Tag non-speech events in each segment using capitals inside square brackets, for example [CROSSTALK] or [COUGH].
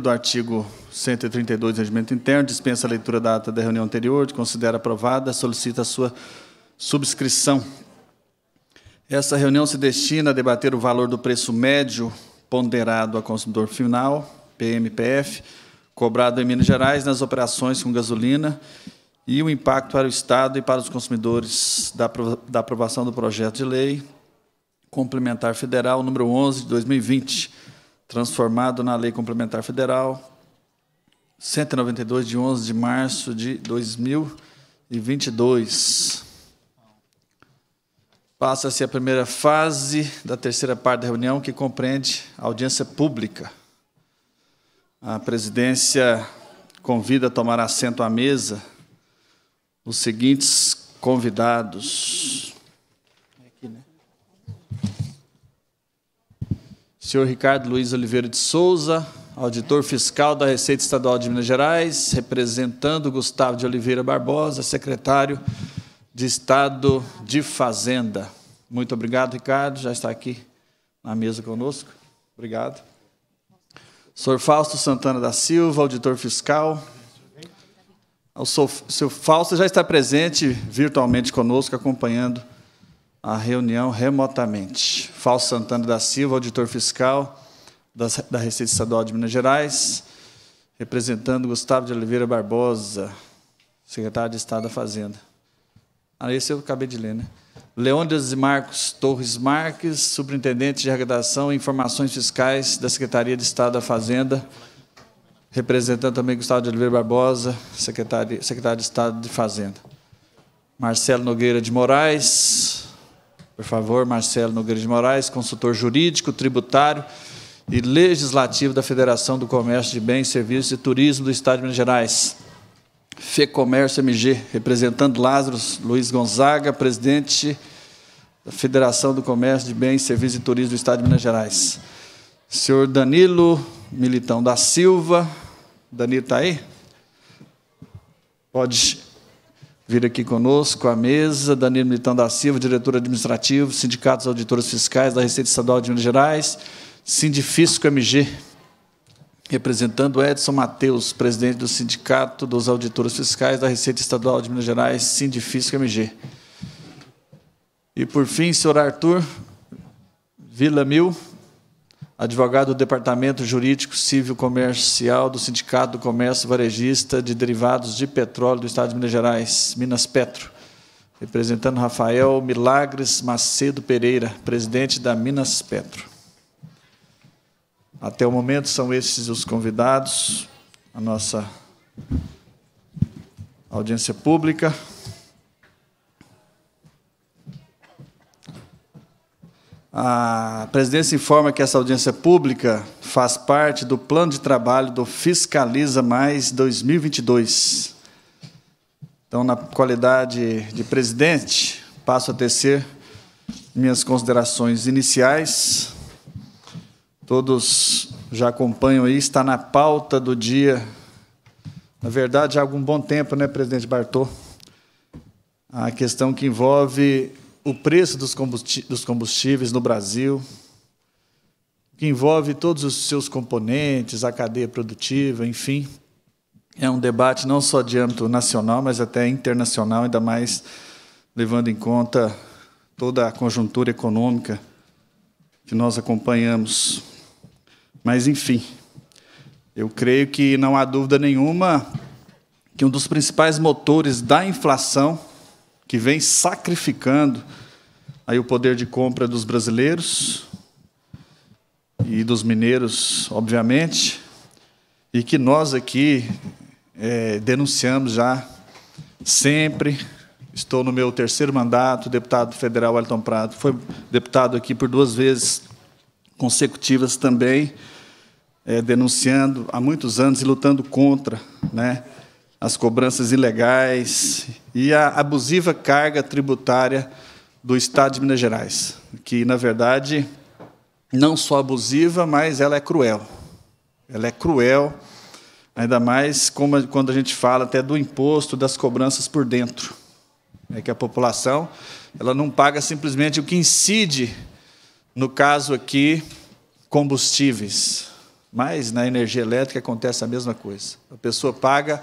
do artigo 132 do Regimento Interno, dispensa a leitura da ata da reunião anterior, considera aprovada, solicita a sua subscrição. Essa reunião se destina a debater o valor do preço médio ponderado ao consumidor final, PMPF, cobrado em Minas Gerais nas operações com gasolina e o impacto para o Estado e para os consumidores da aprovação do projeto de lei complementar federal número 11 de 2020 transformado na Lei Complementar Federal 192 de 11 de março de 2022. Passa-se a primeira fase da terceira parte da reunião, que compreende a audiência pública. A presidência convida a tomar assento à mesa os seguintes convidados. senhor Ricardo Luiz Oliveira de Souza, auditor fiscal da Receita Estadual de Minas Gerais, representando Gustavo de Oliveira Barbosa, secretário de Estado de Fazenda. Muito obrigado, Ricardo, já está aqui na mesa conosco. Obrigado. Sr. Fausto Santana da Silva, auditor fiscal. O Sr. Fausto já está presente virtualmente conosco, acompanhando a reunião remotamente. Fausto Santana da Silva, auditor fiscal da Receita Estadual de Minas Gerais, representando Gustavo de Oliveira Barbosa, secretário de Estado da Fazenda. Ah, esse eu acabei de ler, né? Leônidas Marcos Torres Marques, superintendente de arrecadação e informações fiscais da Secretaria de Estado da Fazenda, representando também Gustavo de Oliveira Barbosa, secretário, secretário de Estado de Fazenda. Marcelo Nogueira de Moraes, por favor, Marcelo Nogueira de Moraes, consultor jurídico, tributário e legislativo da Federação do Comércio de Bens, Serviços e Turismo do Estado de Minas Gerais. FEComércio MG, representando Lázaro Luiz Gonzaga, presidente da Federação do Comércio de Bens, Serviços e Turismo do Estado de Minas Gerais. Senhor Danilo Militão da Silva. Danilo está aí? Pode vir aqui conosco à mesa, Danilo Militão da Silva, diretor administrativo, Sindicatos Auditores Fiscais da Receita Estadual de Minas Gerais, Sindifisco MG, representando Edson Mateus, presidente do Sindicato dos Auditores Fiscais da Receita Estadual de Minas Gerais, Sindifisco MG. E, por fim, senhor Arthur Vila Mil, advogado do Departamento Jurídico Civil Comercial do Sindicato do Comércio Varejista de Derivados de Petróleo do Estado de Minas Gerais, Minas Petro. Representando Rafael Milagres Macedo Pereira, presidente da Minas Petro. Até o momento são esses os convidados, a nossa audiência pública. A presidência informa que essa audiência pública faz parte do plano de trabalho do Fiscaliza Mais 2022. Então, na qualidade de presidente, passo a tecer minhas considerações iniciais. Todos já acompanham aí, está na pauta do dia. Na verdade, há algum bom tempo, né, presidente Bartô? A questão que envolve o preço dos combustíveis no Brasil, que envolve todos os seus componentes, a cadeia produtiva, enfim. É um debate não só de âmbito nacional, mas até internacional, ainda mais levando em conta toda a conjuntura econômica que nós acompanhamos. Mas, enfim, eu creio que não há dúvida nenhuma que um dos principais motores da inflação que vem sacrificando aí o poder de compra dos brasileiros e dos mineiros, obviamente, e que nós aqui é, denunciamos já sempre. Estou no meu terceiro mandato, deputado federal Elton Prado. Foi deputado aqui por duas vezes consecutivas também, é, denunciando há muitos anos e lutando contra, né? as cobranças ilegais e a abusiva carga tributária do Estado de Minas Gerais, que, na verdade, não só abusiva, mas ela é cruel. Ela é cruel, ainda mais quando a gente fala até do imposto, das cobranças por dentro. É que a população ela não paga simplesmente o que incide, no caso aqui, combustíveis. Mas na energia elétrica acontece a mesma coisa. A pessoa paga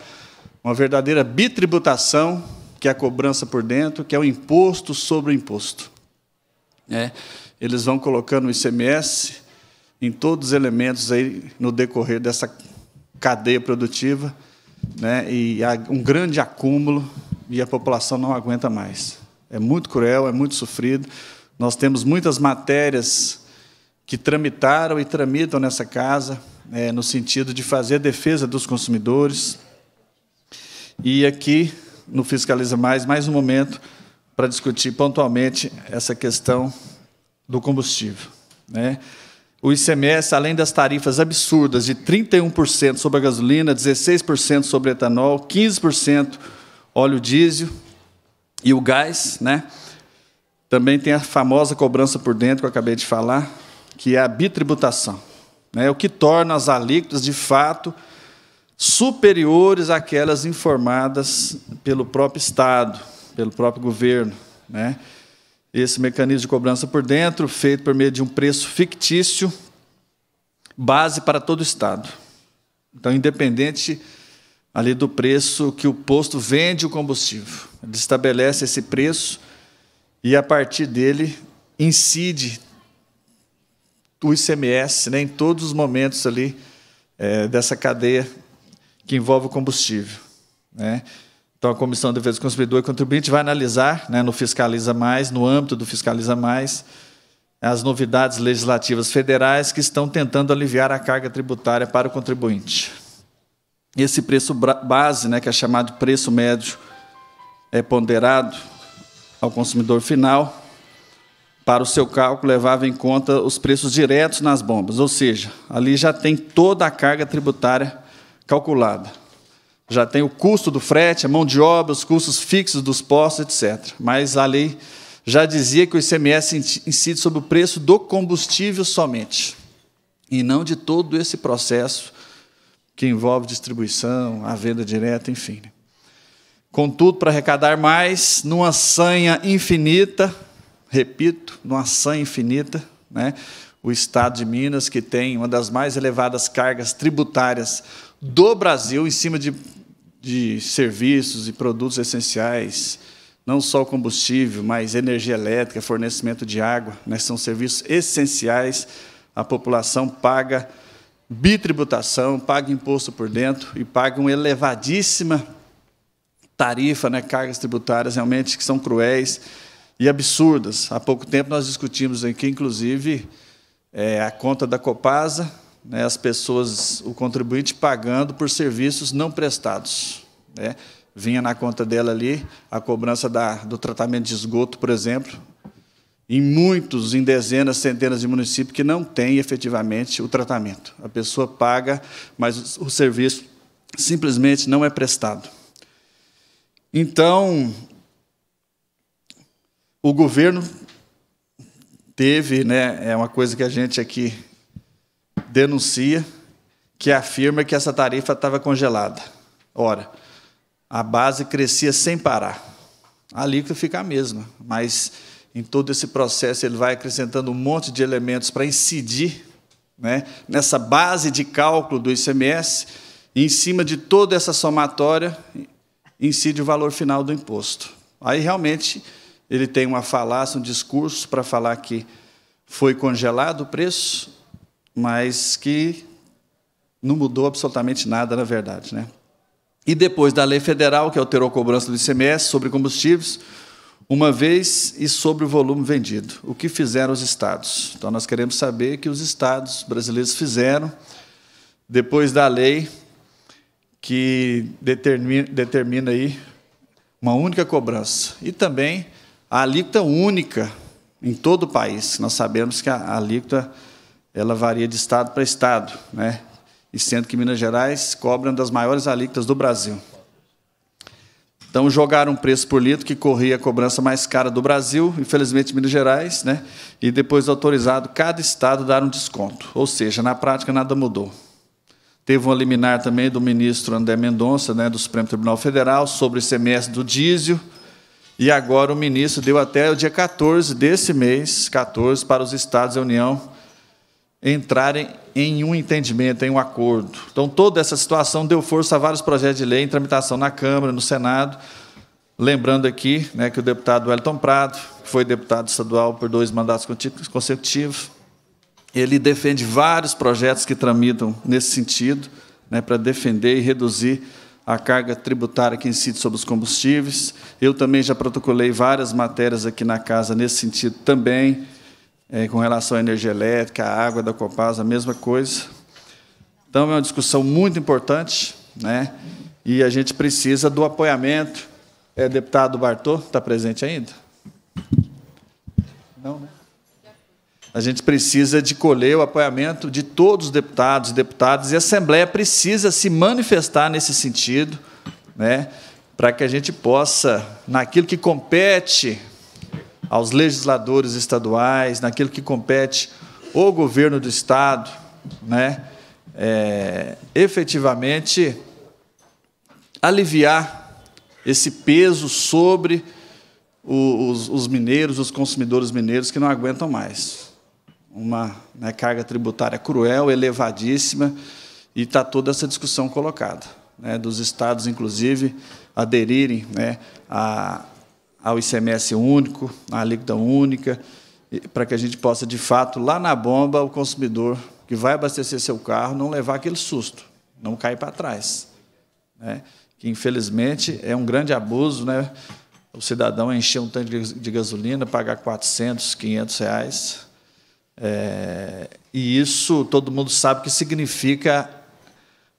uma verdadeira bitributação, que é a cobrança por dentro, que é o imposto sobre o imposto. É, eles vão colocando o ICMS em todos os elementos aí no decorrer dessa cadeia produtiva, né? e há um grande acúmulo, e a população não aguenta mais. É muito cruel, é muito sofrido. Nós temos muitas matérias que tramitaram e tramitam nessa casa, é, no sentido de fazer a defesa dos consumidores, e aqui, no Fiscaliza Mais, mais um momento para discutir pontualmente essa questão do combustível. Né? O ICMS, além das tarifas absurdas de 31% sobre a gasolina, 16% sobre etanol, 15% óleo diesel e o gás, né? também tem a famosa cobrança por dentro, que eu acabei de falar, que é a bitributação, né? o que torna as alíquotas, de fato, superiores àquelas informadas pelo próprio Estado, pelo próprio governo. Né? Esse mecanismo de cobrança por dentro, feito por meio de um preço fictício, base para todo o Estado. Então, independente ali do preço que o posto vende o combustível, ele estabelece esse preço e, a partir dele, incide o ICMS né, em todos os momentos ali é, dessa cadeia que envolve o combustível. Né? Então, a Comissão de Defesa do Consumidor e Contribuinte vai analisar, né, no Fiscaliza Mais, no âmbito do Fiscaliza Mais, as novidades legislativas federais que estão tentando aliviar a carga tributária para o contribuinte. Esse preço base, né, que é chamado preço médio é ponderado ao consumidor final, para o seu cálculo levava em conta os preços diretos nas bombas, ou seja, ali já tem toda a carga tributária calculada. Já tem o custo do frete, a mão de obra, os custos fixos dos postos, etc. Mas a lei já dizia que o ICMS incide sobre o preço do combustível somente, e não de todo esse processo que envolve distribuição, a venda direta, enfim. Né. Contudo, para arrecadar mais, numa sanha infinita, repito, numa sanha infinita, né, o Estado de Minas, que tem uma das mais elevadas cargas tributárias do Brasil em cima de, de serviços e produtos essenciais, não só o combustível, mas energia elétrica, fornecimento de água, né? são serviços essenciais. A população paga bitributação, paga imposto por dentro e paga uma elevadíssima tarifa, né? cargas tributárias realmente que são cruéis e absurdas. Há pouco tempo nós discutimos aqui, inclusive, é, a conta da Copasa, né, as pessoas, o contribuinte pagando por serviços não prestados. Né? Vinha na conta dela ali a cobrança da, do tratamento de esgoto, por exemplo, em muitos, em dezenas, centenas de municípios que não tem efetivamente o tratamento. A pessoa paga, mas o serviço simplesmente não é prestado. Então, o governo teve, né, é uma coisa que a gente aqui denuncia que afirma que essa tarifa estava congelada. Ora, a base crescia sem parar. A alíquota fica a mesma, mas em todo esse processo ele vai acrescentando um monte de elementos para incidir né, nessa base de cálculo do ICMS, e em cima de toda essa somatória incide o valor final do imposto. Aí realmente ele tem uma falácia, um discurso para falar que foi congelado o preço, mas que não mudou absolutamente nada, na verdade. Né? E depois da lei federal, que alterou a cobrança do ICMS sobre combustíveis, uma vez e sobre o volume vendido. O que fizeram os estados? Então, nós queremos saber o que os estados brasileiros fizeram depois da lei que determina, determina aí uma única cobrança. E também a alíquota única em todo o país. Nós sabemos que a alíquota ela varia de estado para estado, né? e sendo que Minas Gerais cobra uma das maiores alíquotas do Brasil. Então, jogaram um preço por litro que corria a cobrança mais cara do Brasil, infelizmente Minas Gerais, né? e depois autorizado cada estado dar um desconto. Ou seja, na prática nada mudou. Teve um liminar também do ministro André Mendonça, né, do Supremo Tribunal Federal, sobre o ICMS do diesel. E agora o ministro deu até o dia 14 desse mês, 14, para os estados e a União, entrarem em um entendimento, em um acordo. Então, toda essa situação deu força a vários projetos de lei em tramitação na Câmara, no Senado. Lembrando aqui né, que o deputado Wellington Prado, que foi deputado estadual por dois mandatos consecutivos, ele defende vários projetos que tramitam nesse sentido, né, para defender e reduzir a carga tributária que incide sobre os combustíveis. Eu também já protocolei várias matérias aqui na casa nesse sentido também. É, com relação à energia elétrica, à água da Copasa, a mesma coisa. Então, é uma discussão muito importante, né? e a gente precisa do apoiamento. É, deputado Bartô, está presente ainda? Não, né? A gente precisa de colher o apoiamento de todos os deputados e deputadas, e a Assembleia precisa se manifestar nesse sentido, né, para que a gente possa, naquilo que compete aos legisladores estaduais, naquilo que compete o governo do Estado, né, é, efetivamente aliviar esse peso sobre os, os, mineiros, os consumidores mineiros que não aguentam mais. Uma né, carga tributária cruel, elevadíssima, e está toda essa discussão colocada, né, dos estados, inclusive, aderirem né, a, ao ICMS único, à alíquota única, para que a gente possa, de fato, lá na bomba, o consumidor que vai abastecer seu carro não levar aquele susto, não cair para trás. Né? Que, infelizmente, é um grande abuso, né? o cidadão encher um tanque de gasolina, pagar 400, 500 reais. É, e isso todo mundo sabe que significa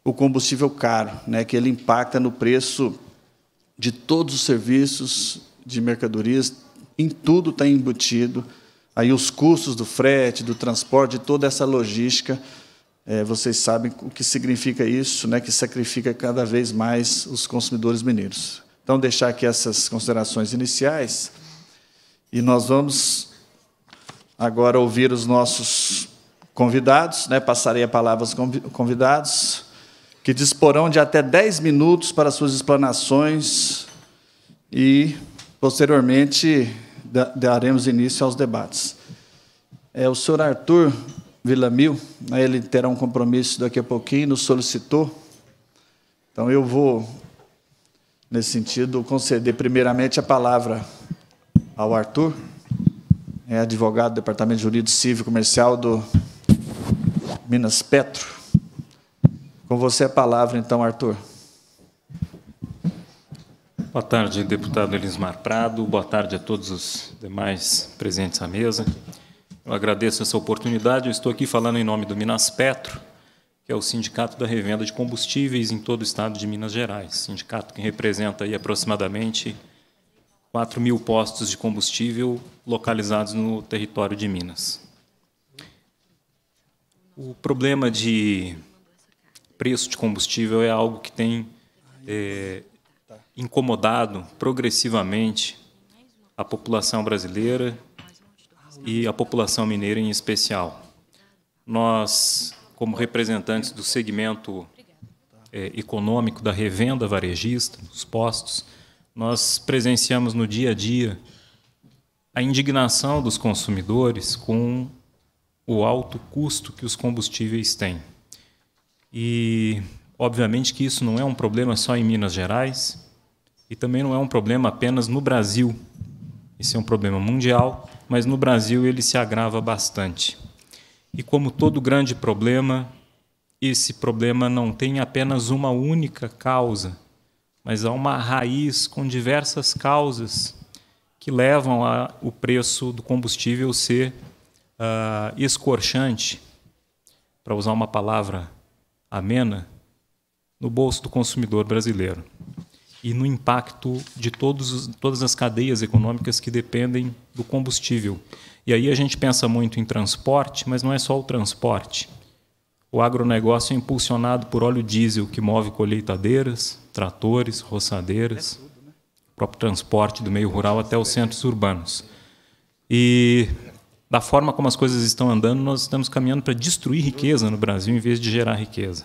o combustível caro, né? que ele impacta no preço de todos os serviços, de mercadorias, em tudo está embutido. Aí os custos do frete, do transporte, de toda essa logística, é, vocês sabem o que significa isso, né, que sacrifica cada vez mais os consumidores mineiros. Então, deixar aqui essas considerações iniciais e nós vamos agora ouvir os nossos convidados, né, passarei a palavra aos convidados, que disporão de até 10 minutos para suas explanações e Posteriormente, daremos início aos debates. É, o senhor Arthur Villamil, né, ele terá um compromisso daqui a pouquinho, nos solicitou. Então, eu vou, nesse sentido, conceder primeiramente a palavra ao Arthur, é advogado do Departamento de Jurídico Civil e Comercial do Minas Petro. Com você a palavra, então, Arthur. Boa tarde, deputado Elismar Prado. Boa tarde a todos os demais presentes à mesa. Eu agradeço essa oportunidade. Eu estou aqui falando em nome do Minas Petro, que é o sindicato da revenda de combustíveis em todo o estado de Minas Gerais. Sindicato que representa aí aproximadamente 4 mil postos de combustível localizados no território de Minas. O problema de preço de combustível é algo que tem é, incomodado progressivamente a população brasileira e a população mineira em especial. Nós, como representantes do segmento é, econômico da revenda varejista, dos postos, nós presenciamos no dia a dia a indignação dos consumidores com o alto custo que os combustíveis têm. E, obviamente, que isso não é um problema só em Minas Gerais, e também não é um problema apenas no Brasil. Esse é um problema mundial, mas no Brasil ele se agrava bastante. E como todo grande problema, esse problema não tem apenas uma única causa, mas há uma raiz com diversas causas que levam a o preço do combustível ser uh, escorchante, para usar uma palavra amena, no bolso do consumidor brasileiro e no impacto de todos, todas as cadeias econômicas que dependem do combustível. E aí a gente pensa muito em transporte, mas não é só o transporte. O agronegócio é impulsionado por óleo diesel que move colheitadeiras, tratores, roçadeiras, é né? o próprio transporte do meio rural até os centros urbanos. E da forma como as coisas estão andando, nós estamos caminhando para destruir riqueza no Brasil em vez de gerar riqueza.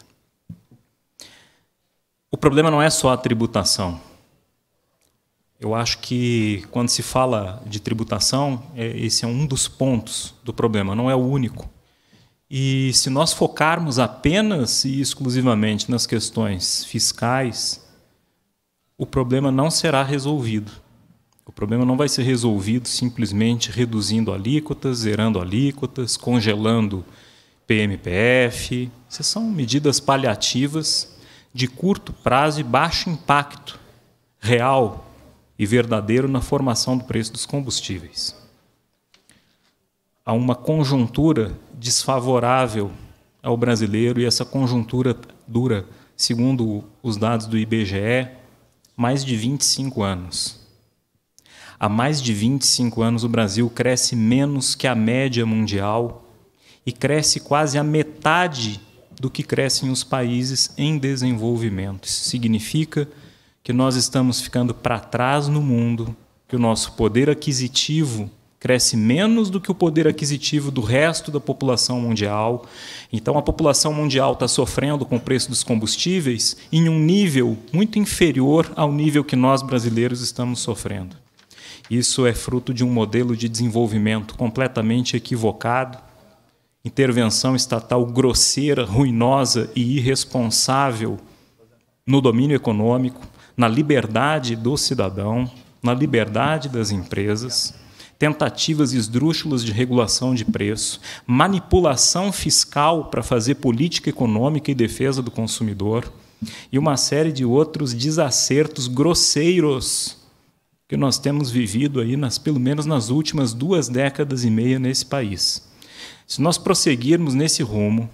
O problema não é só a tributação. Eu acho que quando se fala de tributação, é, esse é um dos pontos do problema, não é o único. E se nós focarmos apenas e exclusivamente nas questões fiscais, o problema não será resolvido. O problema não vai ser resolvido simplesmente reduzindo alíquotas, zerando alíquotas, congelando PMPF. Essas são medidas paliativas de curto prazo e baixo impacto real e verdadeiro na formação do preço dos combustíveis. Há uma conjuntura desfavorável ao brasileiro e essa conjuntura dura, segundo os dados do IBGE, mais de 25 anos. Há mais de 25 anos o Brasil cresce menos que a média mundial e cresce quase a metade do que crescem os países em desenvolvimento. Isso significa que nós estamos ficando para trás no mundo, que o nosso poder aquisitivo cresce menos do que o poder aquisitivo do resto da população mundial. Então, a população mundial está sofrendo com o preço dos combustíveis em um nível muito inferior ao nível que nós brasileiros estamos sofrendo. Isso é fruto de um modelo de desenvolvimento completamente equivocado intervenção estatal grosseira, ruinosa e irresponsável no domínio econômico, na liberdade do cidadão, na liberdade das empresas, tentativas esdrúxulas de regulação de preço, manipulação fiscal para fazer política econômica e defesa do consumidor e uma série de outros desacertos grosseiros que nós temos vivido aí nas pelo menos nas últimas duas décadas e meia nesse país. Se nós prosseguirmos nesse rumo,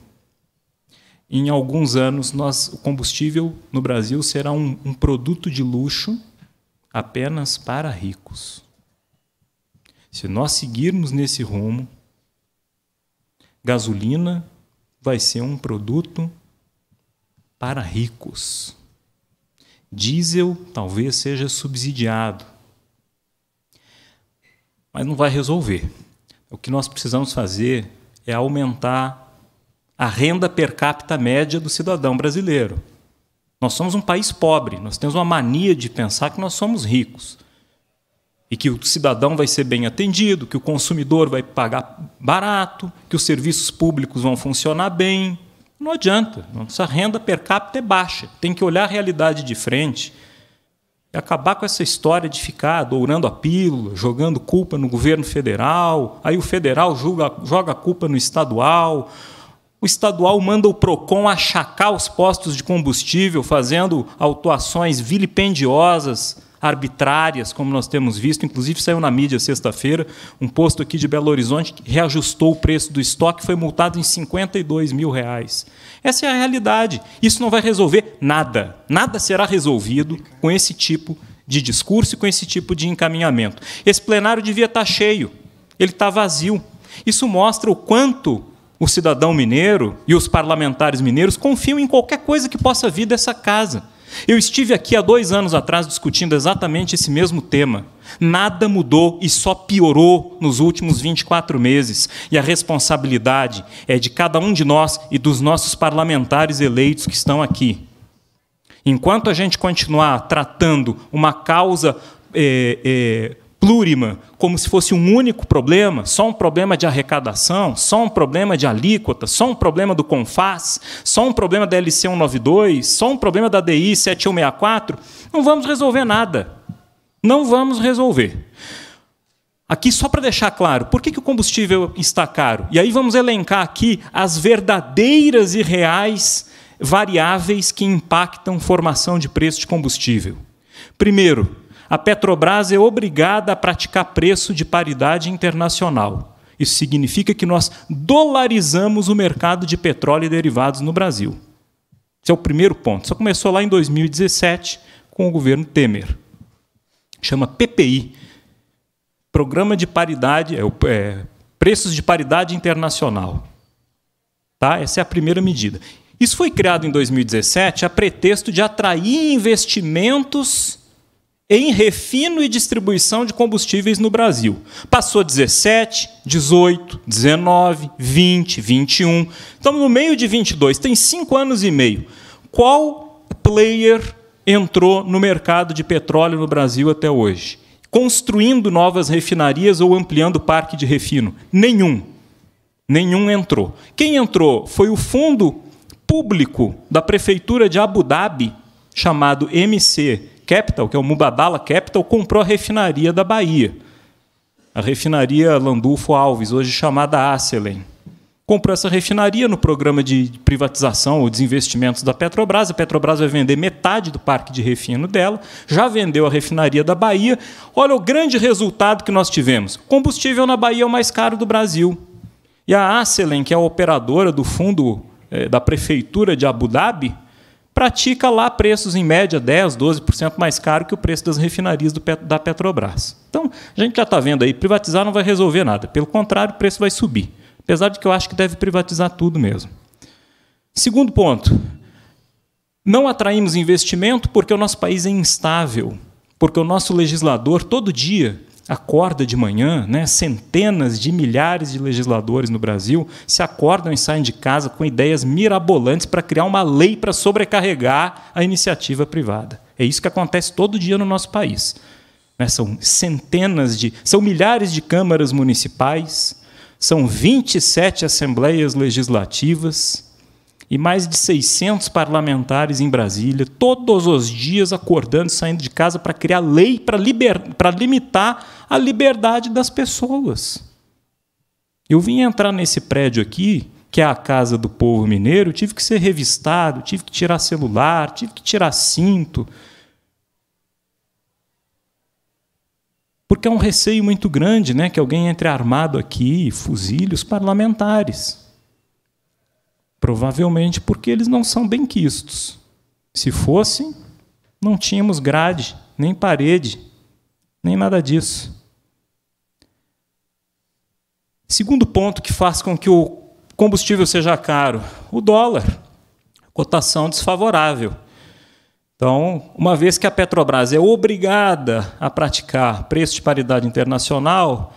em alguns anos nós, o combustível no Brasil será um, um produto de luxo apenas para ricos. Se nós seguirmos nesse rumo, gasolina vai ser um produto para ricos. Diesel talvez seja subsidiado, mas não vai resolver o que nós precisamos fazer é aumentar a renda per capita média do cidadão brasileiro. Nós somos um país pobre, nós temos uma mania de pensar que nós somos ricos e que o cidadão vai ser bem atendido, que o consumidor vai pagar barato, que os serviços públicos vão funcionar bem. Não adianta, nossa renda per capita é baixa. Tem que olhar a realidade de frente e acabar com essa história de ficar dourando a pílula, jogando culpa no governo federal, aí o federal julga, joga a culpa no estadual, o estadual manda o PROCON achacar os postos de combustível, fazendo autuações vilipendiosas arbitrárias, como nós temos visto. Inclusive, saiu na mídia sexta-feira um posto aqui de Belo Horizonte que reajustou o preço do estoque e foi multado em 52 mil reais. Essa é a realidade. Isso não vai resolver nada. Nada será resolvido com esse tipo de discurso e com esse tipo de encaminhamento. Esse plenário devia estar tá cheio, ele está vazio. Isso mostra o quanto o cidadão mineiro e os parlamentares mineiros confiam em qualquer coisa que possa vir dessa casa eu estive aqui há dois anos atrás discutindo exatamente esse mesmo tema. Nada mudou e só piorou nos últimos 24 meses. E a responsabilidade é de cada um de nós e dos nossos parlamentares eleitos que estão aqui. Enquanto a gente continuar tratando uma causa. Eh, eh, plurima, como se fosse um único problema, só um problema de arrecadação, só um problema de alíquota, só um problema do CONFAS, só um problema da LC 192, só um problema da DI 7164, não vamos resolver nada. Não vamos resolver. Aqui, só para deixar claro, por que, que o combustível está caro? E aí vamos elencar aqui as verdadeiras e reais variáveis que impactam formação de preço de combustível. Primeiro, a Petrobras é obrigada a praticar preço de paridade internacional. Isso significa que nós dolarizamos o mercado de petróleo e derivados no Brasil. Esse é o primeiro ponto. Isso começou lá em 2017 com o governo Temer. Chama PPI Programa de Paridade, é, é, Preços de Paridade Internacional. Tá? Essa é a primeira medida. Isso foi criado em 2017 a pretexto de atrair investimentos em refino e distribuição de combustíveis no Brasil. Passou 17, 18, 19, 20, 21. Estamos no meio de 22, tem cinco anos e meio. Qual player entrou no mercado de petróleo no Brasil até hoje? Construindo novas refinarias ou ampliando o parque de refino? Nenhum. Nenhum entrou. Quem entrou foi o fundo público da prefeitura de Abu Dhabi, chamado MC Capital, que é o Mubadala Capital, comprou a refinaria da Bahia. A refinaria Landulfo Alves, hoje chamada Asselen Comprou essa refinaria no programa de privatização ou desinvestimentos da Petrobras. A Petrobras vai vender metade do parque de refino dela, já vendeu a refinaria da Bahia. Olha o grande resultado que nós tivemos: combustível na Bahia é o mais caro do Brasil. E a Asselen que é a operadora do fundo eh, da prefeitura de Abu Dhabi, pratica lá preços em média 10, 12% mais caro que o preço das refinarias da Petrobras. Então, a gente já está vendo aí, privatizar não vai resolver nada. Pelo contrário, o preço vai subir. Apesar de que eu acho que deve privatizar tudo mesmo. Segundo ponto, não atraímos investimento porque o nosso país é instável, porque o nosso legislador todo dia acorda de manhã, né? centenas de milhares de legisladores no Brasil se acordam e saem de casa com ideias mirabolantes para criar uma lei para sobrecarregar a iniciativa privada. É isso que acontece todo dia no nosso país. Né? São centenas de. são milhares de câmaras municipais, são 27 assembleias legislativas e mais de 600 parlamentares em Brasília, todos os dias acordando e saindo de casa para criar lei para liber... limitar a liberdade das pessoas. Eu vim entrar nesse prédio aqui, que é a casa do povo mineiro, tive que ser revistado, tive que tirar celular, tive que tirar cinto. Porque é um receio muito grande né, que alguém entre armado aqui fuzile os parlamentares. Provavelmente porque eles não são benquistos. Se fossem, não tínhamos grade, nem parede, nem nada disso. Segundo ponto que faz com que o combustível seja caro, o dólar, cotação desfavorável. Então, uma vez que a Petrobras é obrigada a praticar preço de paridade internacional,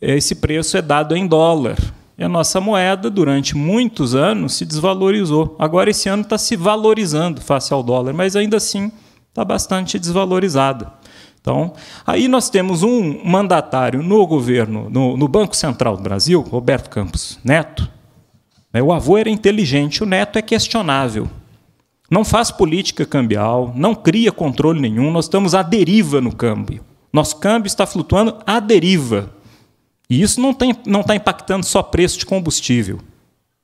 esse preço é dado em dólar. E a nossa moeda, durante muitos anos, se desvalorizou. Agora, esse ano está se valorizando face ao dólar, mas ainda assim está bastante desvalorizada. Então, aí nós temos um mandatário no governo, no, no Banco Central do Brasil, Roberto Campos Neto. Né, o avô era inteligente, o neto é questionável não faz política cambial, não cria controle nenhum, nós estamos à deriva no câmbio. Nosso câmbio está flutuando à deriva. E isso não está não tá impactando só preço de combustível.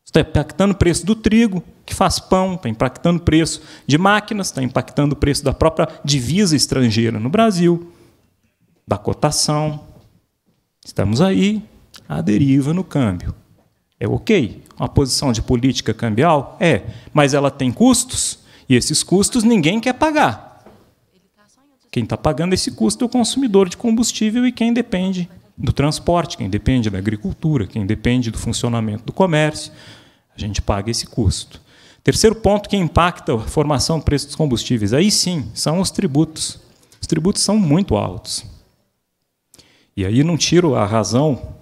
Está impactando o preço do trigo, que faz pão, está impactando o preço de máquinas, está impactando o preço da própria divisa estrangeira no Brasil, da cotação. Estamos aí a deriva no câmbio. É ok. Uma posição de política cambial? É. Mas ela tem custos, e esses custos ninguém quer pagar. Quem está pagando esse custo é o consumidor de combustível e quem depende do transporte, quem depende da agricultura, quem depende do funcionamento do comércio. A gente paga esse custo. Terceiro ponto que impacta a formação do preço dos combustíveis, aí sim, são os tributos. Os tributos são muito altos. E aí não tiro a razão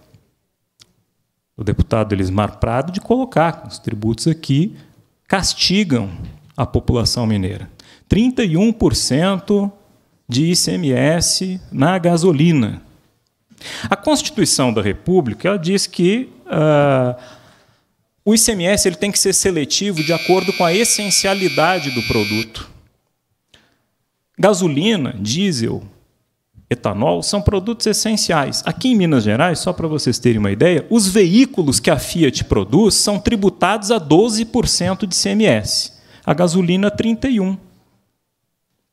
do deputado Elismar Prado de colocar que os tributos aqui castigam a população mineira. 31% de ICMS na gasolina. A Constituição da República diz que uh, o ICMS ele tem que ser seletivo de acordo com a essencialidade do produto. Gasolina, diesel, etanol são produtos essenciais. Aqui em Minas Gerais, só para vocês terem uma ideia, os veículos que a Fiat produz são tributados a 12% de ICMS, a gasolina 31.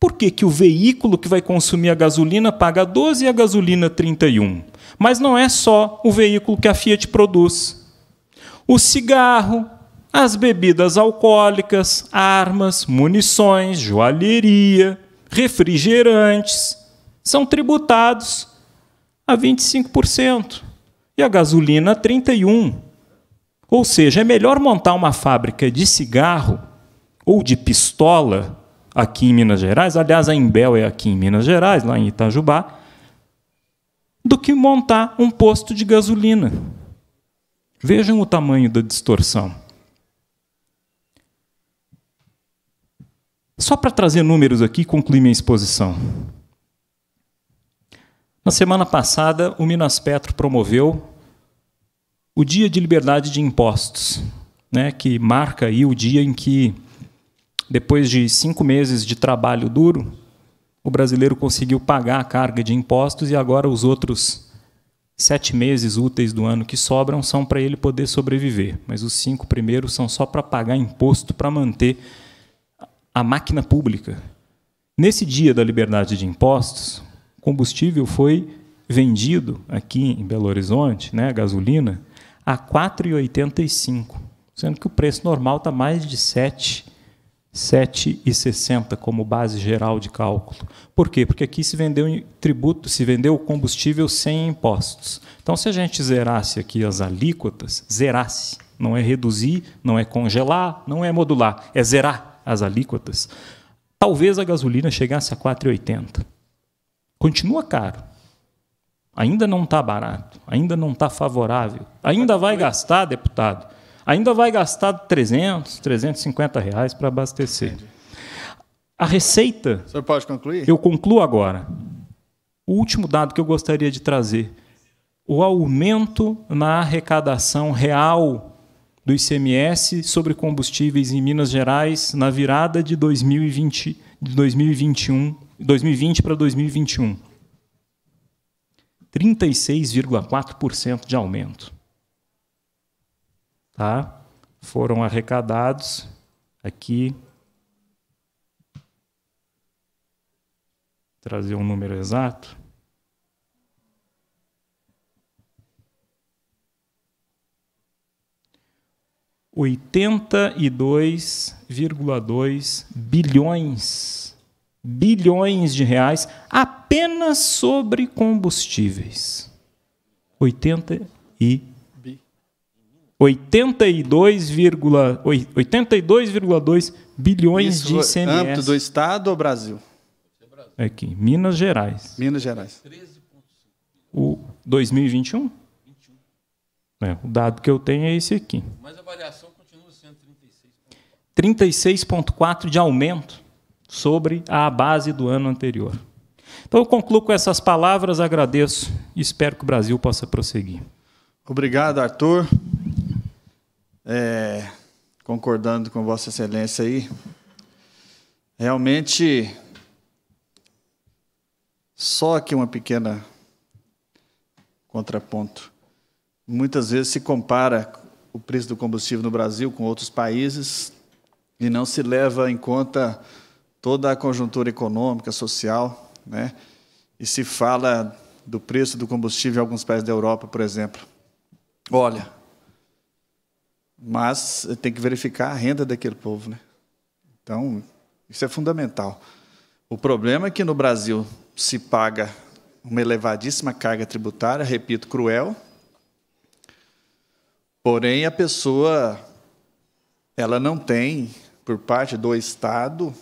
Por que, que o veículo que vai consumir a gasolina paga 12 e a gasolina 31? Mas não é só o veículo que a Fiat produz. O cigarro, as bebidas alcoólicas, armas, munições, joalheria, refrigerantes são tributados a 25% e a gasolina a 31. Ou seja, é melhor montar uma fábrica de cigarro ou de pistola aqui em Minas Gerais, aliás, a Imbel é aqui em Minas Gerais, lá em Itajubá, do que montar um posto de gasolina. Vejam o tamanho da distorção. Só para trazer números aqui e concluir minha exposição. Na semana passada, o Minas Petro promoveu o Dia de Liberdade de Impostos, né, que marca aí o dia em que depois de cinco meses de trabalho duro, o brasileiro conseguiu pagar a carga de impostos e agora os outros sete meses úteis do ano que sobram são para ele poder sobreviver. Mas os cinco primeiros são só para pagar imposto para manter a máquina pública. Nesse dia da liberdade de impostos, combustível foi vendido aqui em Belo Horizonte, né, a gasolina, a 4,85, sendo que o preço normal está mais de 7,00. 7,60 como base geral de cálculo. Por quê? Porque aqui se vendeu tributo, se vendeu combustível sem impostos. Então, se a gente zerasse aqui as alíquotas, zerasse, não é reduzir, não é congelar, não é modular, é zerar as alíquotas, talvez a gasolina chegasse a 4,80. Continua caro. Ainda não está barato, ainda não está favorável, ainda vai é gastar, deputado ainda vai gastar 300, 350 reais para abastecer. Entendi. A receita. O senhor pode concluir? Eu concluo agora. O último dado que eu gostaria de trazer: o aumento na arrecadação real do ICMS sobre combustíveis em Minas Gerais na virada de 2020, de 2021, 2020 para 2021. 36,4% de aumento tá? foram arrecadados aqui. Trazer um número exato. Oitenta e dois dois bilhões bilhões de reais apenas sobre combustíveis. Oitenta e 82,2 bilhões Isso, de ICMS. âmbito do Estado ou Brasil? Aqui, Minas Gerais. Minas Gerais. O 2021? 21. É, o dado que eu tenho é esse aqui. Mas a avaliação continua sendo 36,4 de aumento sobre a base do ano anterior. Então eu concluo com essas palavras, agradeço e espero que o Brasil possa prosseguir. Obrigado, Arthur é, concordando com Vossa Excelência aí, realmente só aqui uma pequena contraponto. Muitas vezes se compara o preço do combustível no Brasil com outros países e não se leva em conta toda a conjuntura econômica, social, né? E se fala do preço do combustível em alguns países da Europa, por exemplo. Olha, mas tem que verificar a renda daquele povo. Né? Então, isso é fundamental. O problema é que no Brasil se paga uma elevadíssima carga tributária, repito, cruel, porém a pessoa ela não tem, por parte do Estado,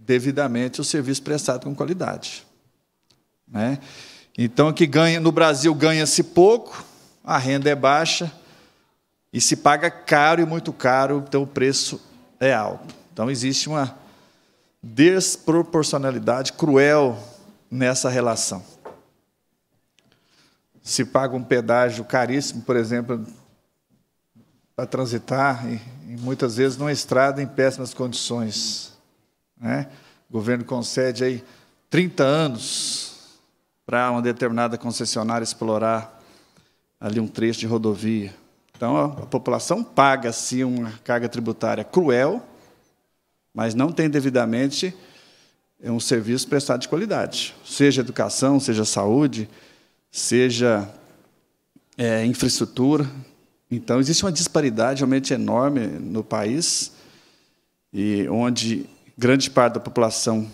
devidamente o serviço prestado com qualidade. Né? Então, aqui ganha no Brasil ganha-se pouco, a renda é baixa, e se paga caro e muito caro, então o preço é alto. Então existe uma desproporcionalidade cruel nessa relação. Se paga um pedágio caríssimo, por exemplo, para transitar, e, e muitas vezes numa estrada em péssimas condições. Né? O governo concede aí 30 anos para uma determinada concessionária explorar ali um trecho de rodovia. Então, a população paga, sim, uma carga tributária cruel, mas não tem devidamente é um serviço prestado de qualidade, seja educação, seja saúde, seja é, infraestrutura. Então, existe uma disparidade realmente enorme no país, e onde grande parte da população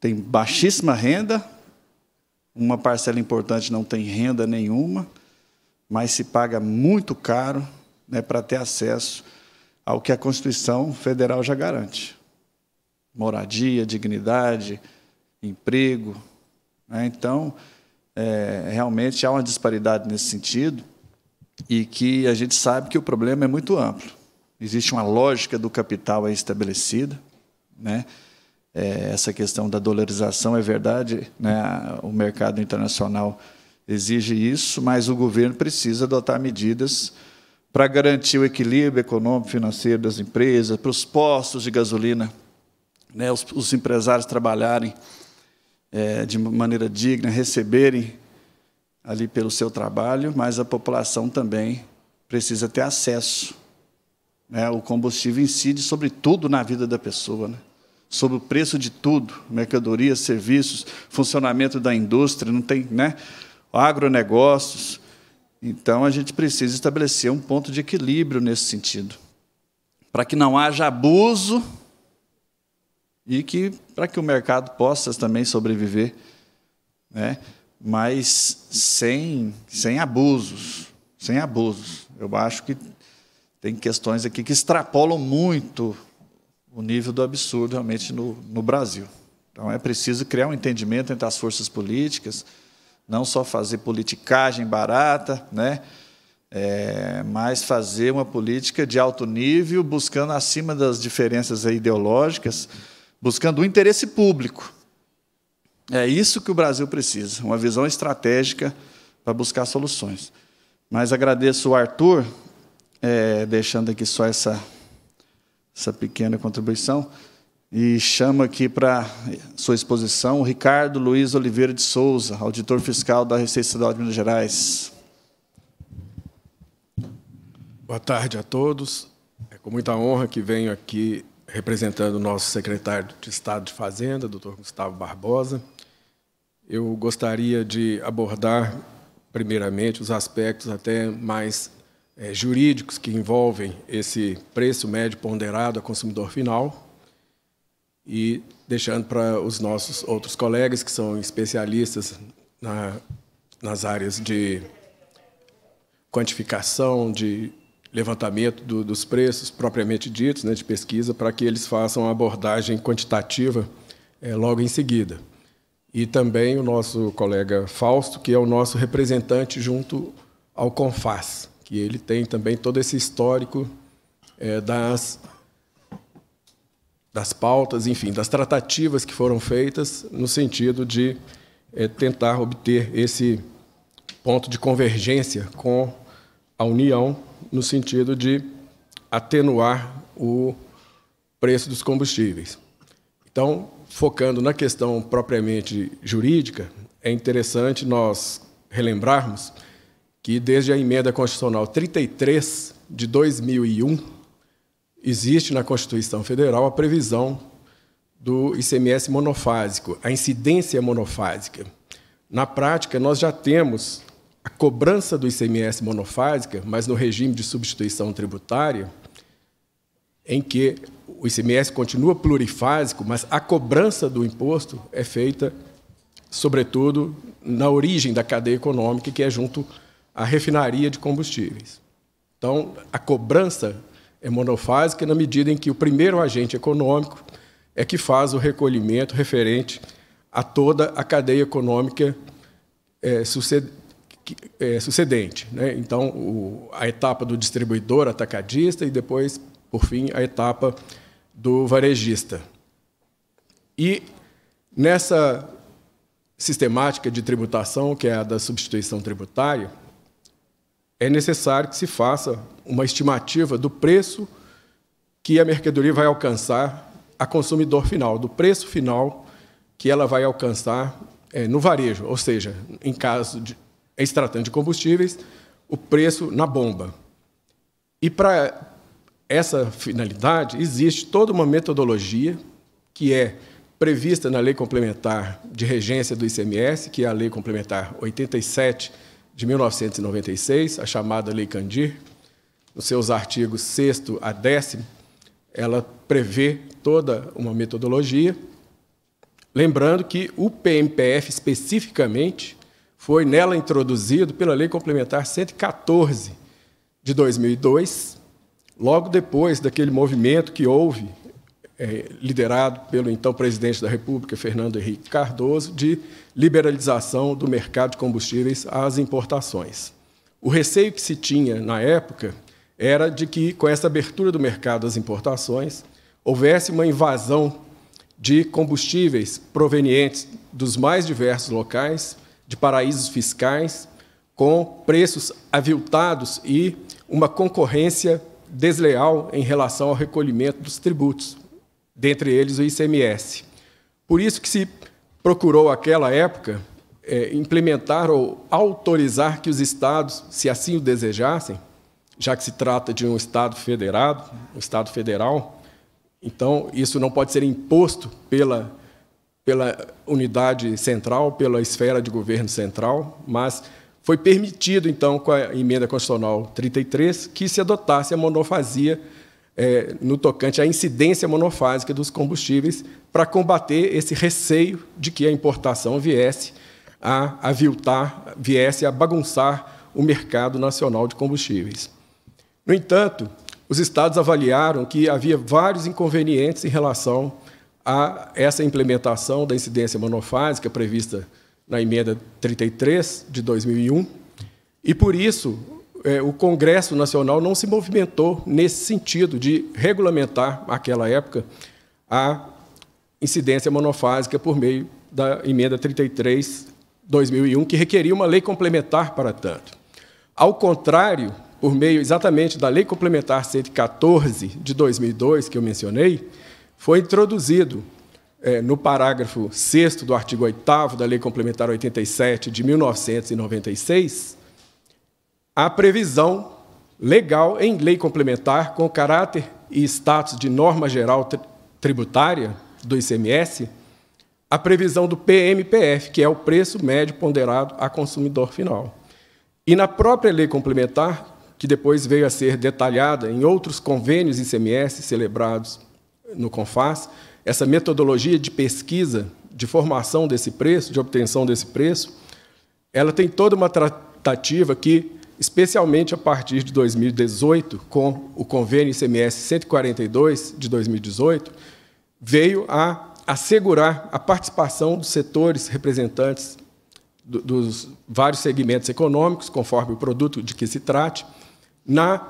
tem baixíssima renda, uma parcela importante não tem renda nenhuma, mas se paga muito caro né, para ter acesso ao que a Constituição Federal já garante: moradia, dignidade, emprego. Né? Então, é, realmente há uma disparidade nesse sentido e que a gente sabe que o problema é muito amplo. Existe uma lógica do capital aí estabelecida, né? É, essa questão da dolarização é verdade, né? O mercado internacional exige isso, mas o governo precisa adotar medidas para garantir o equilíbrio econômico e financeiro das empresas, para os postos de gasolina, né, os, os empresários trabalharem é, de maneira digna, receberem ali pelo seu trabalho, mas a população também precisa ter acesso. Né? O combustível incide sobre tudo na vida da pessoa, né? sobre o preço de tudo, mercadorias, serviços, funcionamento da indústria, não tem, né? agronegócios. Então, a gente precisa estabelecer um ponto de equilíbrio nesse sentido, para que não haja abuso e que para que o mercado possa também sobreviver, né? mas sem, sem abusos, sem abusos. Eu acho que tem questões aqui que extrapolam muito o nível do absurdo realmente no, no Brasil. Então, é preciso criar um entendimento entre as forças políticas, não só fazer politicagem barata, né? É, mas fazer uma política de alto nível, buscando acima das diferenças ideológicas, buscando o interesse público. É isso que o Brasil precisa, uma visão estratégica para buscar soluções. Mas agradeço o Arthur, é, deixando aqui só essa, essa pequena contribuição. E chamo aqui para sua exposição o Ricardo Luiz Oliveira de Souza, auditor fiscal da Receita Estadual de Minas Gerais. Boa tarde a todos. É com muita honra que venho aqui representando o nosso secretário de Estado de Fazenda, doutor Gustavo Barbosa. Eu gostaria de abordar, primeiramente, os aspectos até mais é, jurídicos que envolvem esse preço médio ponderado a consumidor final, e deixando para os nossos outros colegas que são especialistas na, nas áreas de quantificação, de levantamento do, dos preços propriamente ditos, né, de pesquisa, para que eles façam a abordagem quantitativa é, logo em seguida. E também o nosso colega Fausto, que é o nosso representante junto ao CONFAS, que ele tem também todo esse histórico é, das das pautas, enfim, das tratativas que foram feitas no sentido de é, tentar obter esse ponto de convergência com a União, no sentido de atenuar o preço dos combustíveis. Então, focando na questão propriamente jurídica, é interessante nós relembrarmos que desde a emenda constitucional 33 de 2001 existe na Constituição Federal a previsão do ICMS monofásico, a incidência monofásica. Na prática, nós já temos a cobrança do ICMS monofásica, mas no regime de substituição tributária, em que o ICMS continua plurifásico, mas a cobrança do imposto é feita, sobretudo, na origem da cadeia econômica, que é junto à refinaria de combustíveis. Então, a cobrança é monofásica na medida em que o primeiro agente econômico é que faz o recolhimento referente a toda a cadeia econômica é, suced, é, sucedente. Né? Então, o, a etapa do distribuidor, atacadista, e depois, por fim, a etapa do varejista. E nessa sistemática de tributação, que é a da substituição tributária, é necessário que se faça uma estimativa do preço que a mercadoria vai alcançar a consumidor final, do preço final que ela vai alcançar é, no varejo, ou seja, em caso de em se tratando de combustíveis, o preço na bomba. E para essa finalidade existe toda uma metodologia que é prevista na Lei Complementar de Regência do ICMS, que é a Lei Complementar 87 de 1996, a chamada Lei Candir, nos seus artigos 6 a 10, ela prevê toda uma metodologia. Lembrando que o PMPF especificamente foi nela introduzido pela Lei Complementar 114 de 2002, logo depois daquele movimento que houve, é, liderado pelo então presidente da República, Fernando Henrique Cardoso, de liberalização do mercado de combustíveis às importações. O receio que se tinha na época era de que, com essa abertura do mercado às importações, houvesse uma invasão de combustíveis provenientes dos mais diversos locais, de paraísos fiscais, com preços aviltados e uma concorrência desleal em relação ao recolhimento dos tributos, dentre eles o ICMS. Por isso que se procurou, àquela época, eh, implementar ou autorizar que os estados, se assim o desejassem, já que se trata de um Estado federado, um Estado federal, então isso não pode ser imposto pela, pela unidade central, pela esfera de governo central, mas foi permitido, então, com a emenda constitucional 33, que se adotasse a monofasia é, eh, no tocante à incidência monofásica dos combustíveis para combater esse receio de que a importação viesse a aviltar, viesse a bagunçar o mercado nacional de combustíveis. No entanto, os estados avaliaram que havia vários inconvenientes em relação a essa implementação da incidência monofásica prevista na emenda 33 de 2001, e por isso é, o Congresso Nacional não se movimentou nesse sentido de regulamentar, naquela época, a incidência monofásica por meio da emenda 33 2001, que requeria uma lei complementar para tanto. Ao contrário por meio exatamente da Lei Complementar 114 de 2002, que eu mencionei, foi introduzido é, no parágrafo 6 do artigo 8 da Lei Complementar 87 de 1996 a previsão legal em lei complementar com caráter e status de norma geral tributária do ICMS a previsão do PMPF, que é o preço médio ponderado a consumidor final. E na própria lei complementar que depois veio a ser detalhada em outros convênios ICMS celebrados no CONFAS, essa metodologia de pesquisa, de formação desse preço, de obtenção desse preço, ela tem toda uma tratativa que, especialmente a partir de 2018, com o convênio ICMS 142 de 2018, veio a assegurar a participação dos setores representantes dos vários segmentos econômicos, conforme o produto de que se trate, na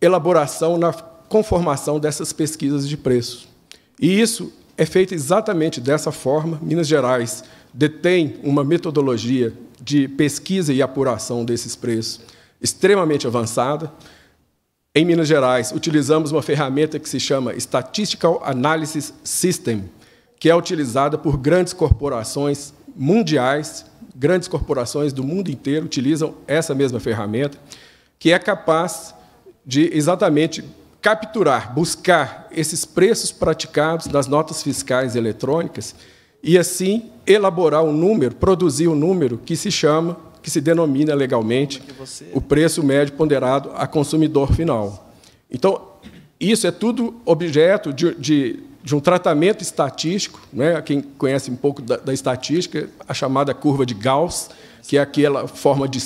elaboração, na conformação dessas pesquisas de preços. E isso é feito exatamente dessa forma. Minas Gerais detém uma metodologia de pesquisa e apuração desses preços extremamente avançada. Em Minas Gerais, utilizamos uma ferramenta que se chama Statistical Analysis System, que é utilizada por grandes corporações mundiais, grandes corporações do mundo inteiro utilizam essa mesma ferramenta que é capaz de exatamente capturar, buscar esses preços praticados nas notas fiscais eletrônicas e assim elaborar um número, produzir um número que se chama, que se denomina legalmente é é? o preço médio ponderado a consumidor final. Então, isso é tudo objeto de, de, de um tratamento estatístico, né? quem conhece um pouco da, da, estatística, a chamada curva de Gauss, que é aquela forma de,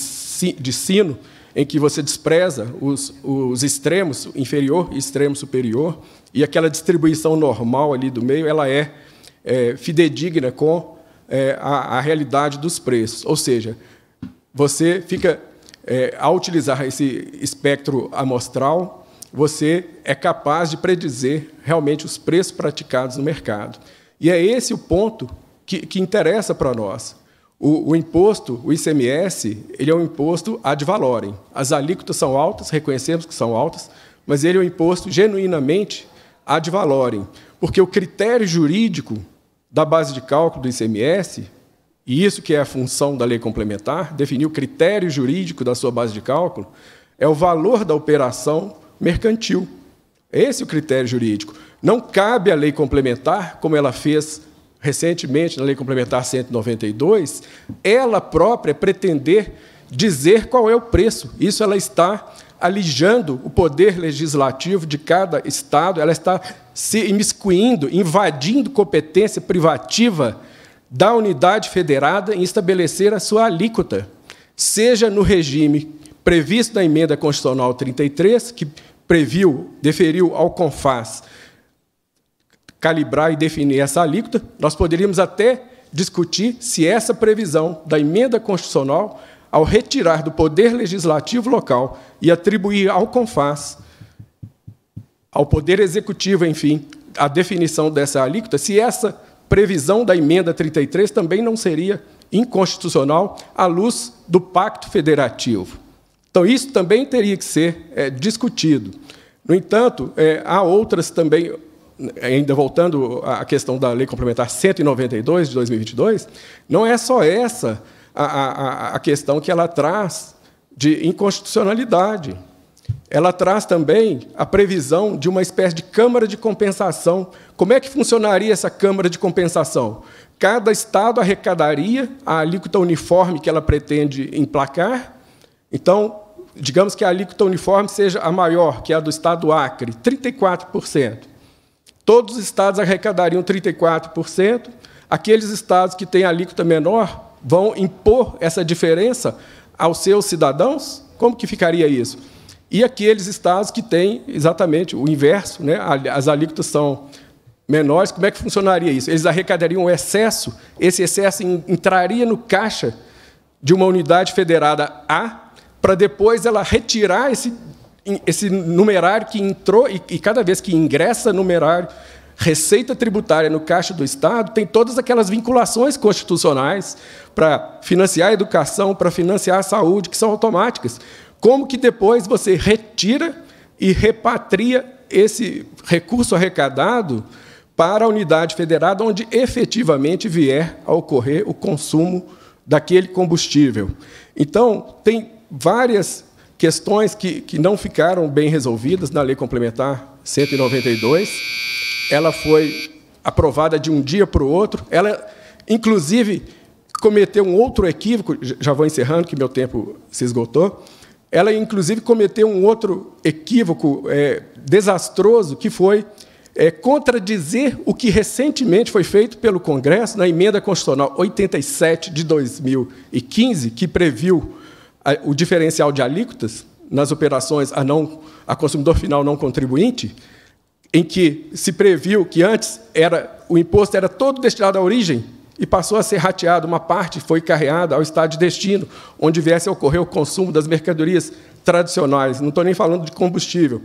de sino, em que você despreza os, os extremos inferior e extremo superior, e aquela distribuição normal ali do meio ela é, é fidedigna com é, a, a, realidade dos preços. Ou seja, você fica, é, ao utilizar esse espectro amostral, você é capaz de predizer realmente os preços praticados no mercado. E é esse o ponto que, que interessa para nós. O, o, imposto, o ICMS, ele é um imposto ad valorem. As alíquotas são altas, reconhecemos que são altas, mas ele é um imposto genuinamente ad valorem, porque o critério jurídico da base de cálculo do ICMS, e isso que é a função da lei complementar, definir o critério jurídico da sua base de cálculo, é o valor da operação mercantil. Esse é o critério jurídico. Não cabe à lei complementar, como ela fez recentemente na Lei Complementar 192, ela própria pretender dizer qual é o preço. Isso ela está alijando o poder legislativo de cada Estado, ela está se imiscuindo, invadindo competência privativa da unidade federada em estabelecer a sua alíquota, seja no regime previsto na emenda constitucional 33, que previu, deferiu ao CONFAS calibrar e definir essa alíquota, nós poderíamos até discutir se essa previsão da emenda constitucional, ao retirar do poder legislativo local e atribuir ao CONFAS, ao poder executivo, enfim, a definição dessa alíquota, se essa previsão da emenda 33 também não seria inconstitucional à luz do pacto federativo. Então, isso também teria que ser é, discutido. No entanto, é, há outras também ainda voltando à questão da Lei Complementar 192 de 2022, não é só essa a, a, a questão que ela traz de inconstitucionalidade. Ela traz também a previsão de uma espécie de Câmara de Compensação. Como é que funcionaria essa Câmara de Compensação? Cada Estado arrecadaria a alíquota uniforme que ela pretende emplacar. Então, digamos que a alíquota uniforme seja a maior, que é a do Estado Acre, 34%. Todos os estados arrecadariam 34%. Aqueles estados que têm alíquota menor vão impor essa diferença aos seus cidadãos? Como que ficaria isso? E aqueles estados que têm exatamente o inverso, né? as alíquotas são menores, como é que funcionaria isso? Eles arrecadariam o excesso, esse excesso entraria no caixa de uma unidade federada A, para depois ela retirar esse esse numerário que entrou e, e cada vez que ingressa numerário, receita tributária no caixa do Estado, tem todas aquelas vinculações constitucionais para financiar a educação, para financiar a saúde, que são automáticas. Como que depois você retira e repatria esse recurso arrecadado para a unidade federada, onde efetivamente vier a ocorrer o consumo daquele combustível? Então, tem várias questões que, que não ficaram bem resolvidas na Lei Complementar 192. Ela foi aprovada de um dia para o outro. Ela, inclusive, cometeu um outro equívoco, já vou encerrando, que meu tempo se esgotou. Ela, inclusive, cometeu um outro equívoco é, desastroso, que foi é, contradizer o que recentemente foi feito pelo Congresso na Emenda Constitucional 87 de 2015, que previu o diferencial de alíquotas nas operações a, não, a consumidor final não contribuinte, em que se previu que antes era o imposto era todo destinado à origem e passou a ser rateado, uma parte foi carreada ao estado de destino, onde viesse a ocorrer o consumo das mercadorias tradicionais. Não estou nem falando de combustível.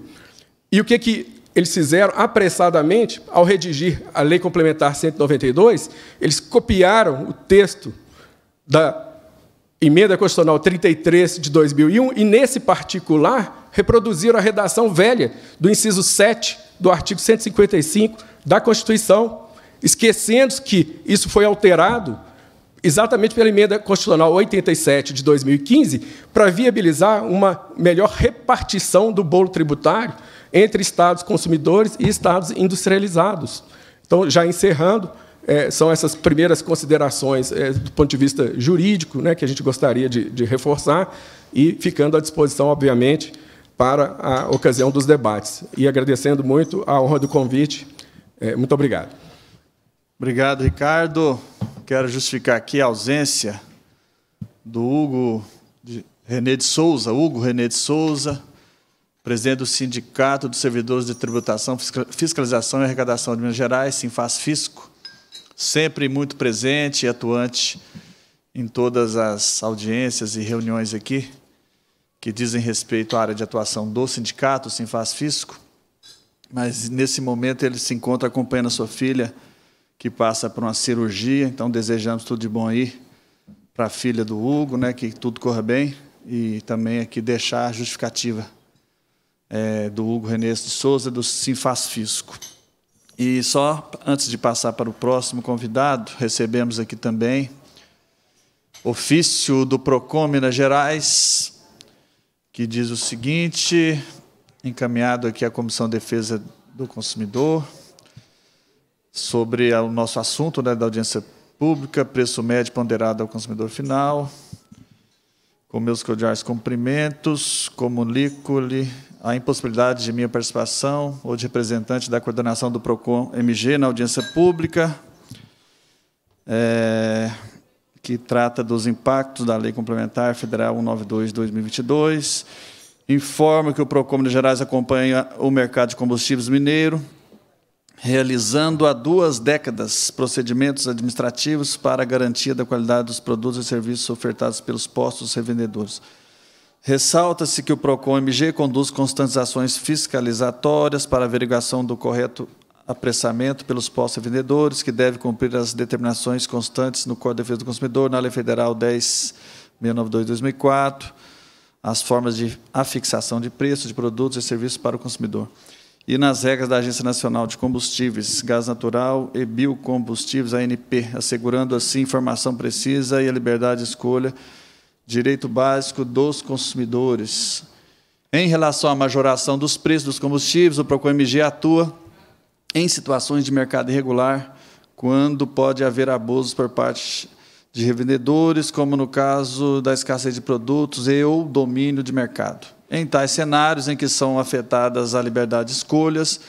E o que, que eles fizeram apressadamente ao redigir a Lei Complementar 192? Eles copiaram o texto da emenda constitucional 33 de 2001, e nesse particular reproduziram a redação velha do inciso 7 do artigo 155 da Constituição, esquecendo que isso foi alterado exatamente pela emenda constitucional 87 de 2015 para viabilizar uma melhor repartição do bolo tributário entre estados consumidores e estados industrializados. Então, já encerrando, é, são essas primeiras considerações é, do ponto de vista jurídico né, que a gente gostaria de, de reforçar e ficando à disposição, obviamente, para a ocasião dos debates. E agradecendo muito a honra do convite. É, muito obrigado. Obrigado, Ricardo. Quero justificar aqui a ausência do Hugo de René de Souza, Hugo René de Souza, presidente do Sindicato dos Servidores de Tributação, Fiscalização e Arrecadação de Minas Gerais, Sinfaz Fisco, sempre muito presente e atuante em todas as audiências e reuniões aqui que dizem respeito à área de atuação do sindicato, Sinfaz Fisco, mas nesse momento ele se encontra acompanhando a sua filha, que passa por uma cirurgia, então desejamos tudo de bom aí para a filha do Hugo, né, que tudo corra bem, e também aqui deixar a justificativa é, do Hugo Renê de Souza, do Sinfaz Fisco. E só antes de passar para o próximo convidado, recebemos aqui também ofício do Procon Minas Gerais, que diz o seguinte, encaminhado aqui à Comissão de Defesa do Consumidor, sobre o nosso assunto né, da audiência pública, preço médio ponderado ao consumidor final. Com meus cordiais cumprimentos, comunico-lhe a impossibilidade de minha participação ou de representante da coordenação do PROCON MG na audiência pública, é, que trata dos impactos da Lei Complementar Federal 192 2022. informa que o PROCON Minas Gerais acompanha o mercado de combustíveis mineiro, realizando há duas décadas procedimentos administrativos para a garantia da qualidade dos produtos e serviços ofertados pelos postos revendedores. Ressalta-se que o PROCON-MG conduz constantes ações fiscalizatórias para averiguação do correto apressamento pelos postos vendedores, que deve cumprir as determinações constantes no Código de Defesa do Consumidor, na Lei Federal 10.692-2004, as formas de afixação de preços de produtos e serviços para o consumidor. E nas regras da Agência Nacional de Combustíveis, Gás Natural e Biocombustíveis, ANP, assegurando assim informação precisa e a liberdade de escolha direito básico dos consumidores. Em relação à majoração dos preços dos combustíveis, o PROCONMG atua em situações de mercado irregular, quando pode haver abusos por parte de revendedores, como no caso da escassez de produtos e ou domínio de mercado. Em tais cenários em que são afetadas a liberdade de escolhas,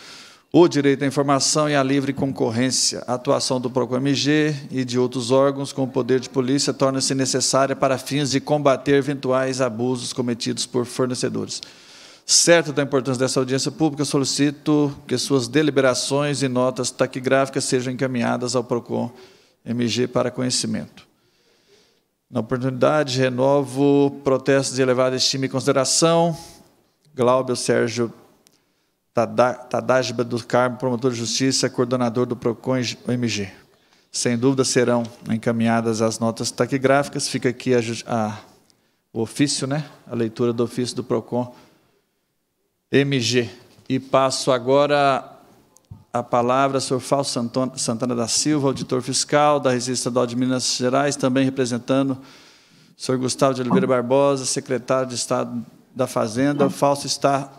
o direito à informação e à livre concorrência. A atuação do PROCON-MG e de outros órgãos com o poder de polícia torna-se necessária para fins de combater eventuais abusos cometidos por fornecedores. Certo da importância dessa audiência pública, solicito que suas deliberações e notas taquigráficas sejam encaminhadas ao PROCON-MG para conhecimento. Na oportunidade, renovo protestos de elevada estima e consideração. Glaubio Sérgio Tadásba do Carmo, promotor de justiça, coordenador do PROCON MG. Sem dúvida serão encaminhadas as notas taquigráficas, fica aqui a, a, o ofício, né? a leitura do ofício do PROCON MG. E passo agora a palavra ao senhor Fausto Santana da Silva, auditor fiscal da Resistência Estadual de Minas Gerais, também representando o senhor Gustavo de Oliveira Barbosa, secretário de Estado da Fazenda. Fausto está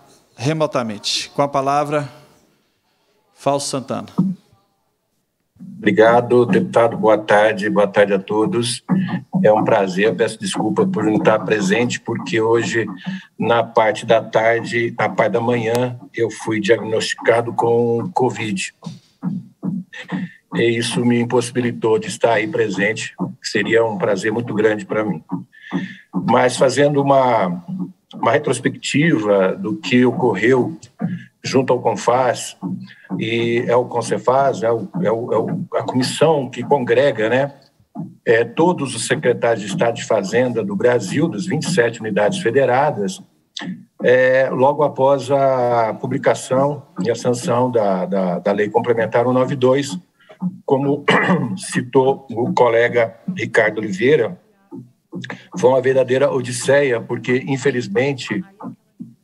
remotamente. Com a palavra, Fausto Santana. Obrigado, deputado. Boa tarde, boa tarde a todos. É um prazer. Peço desculpa por não estar presente, porque hoje, na parte da tarde, a parte da manhã, eu fui diagnosticado com Covid. E isso me impossibilitou de estar aí presente, seria um prazer muito grande para mim. Mas fazendo uma uma retrospectiva do que ocorreu junto ao CONFAS e é o CONCEFAS, é, o, é, o, é a comissão que congrega né, é, todos os secretários de Estado de Fazenda do Brasil, das 27 unidades federadas, é, logo após a publicação e a sanção da, da, da Lei Complementar 192, como [COUGHS] citou o colega Ricardo Oliveira, foi uma verdadeira odisseia, porque, infelizmente,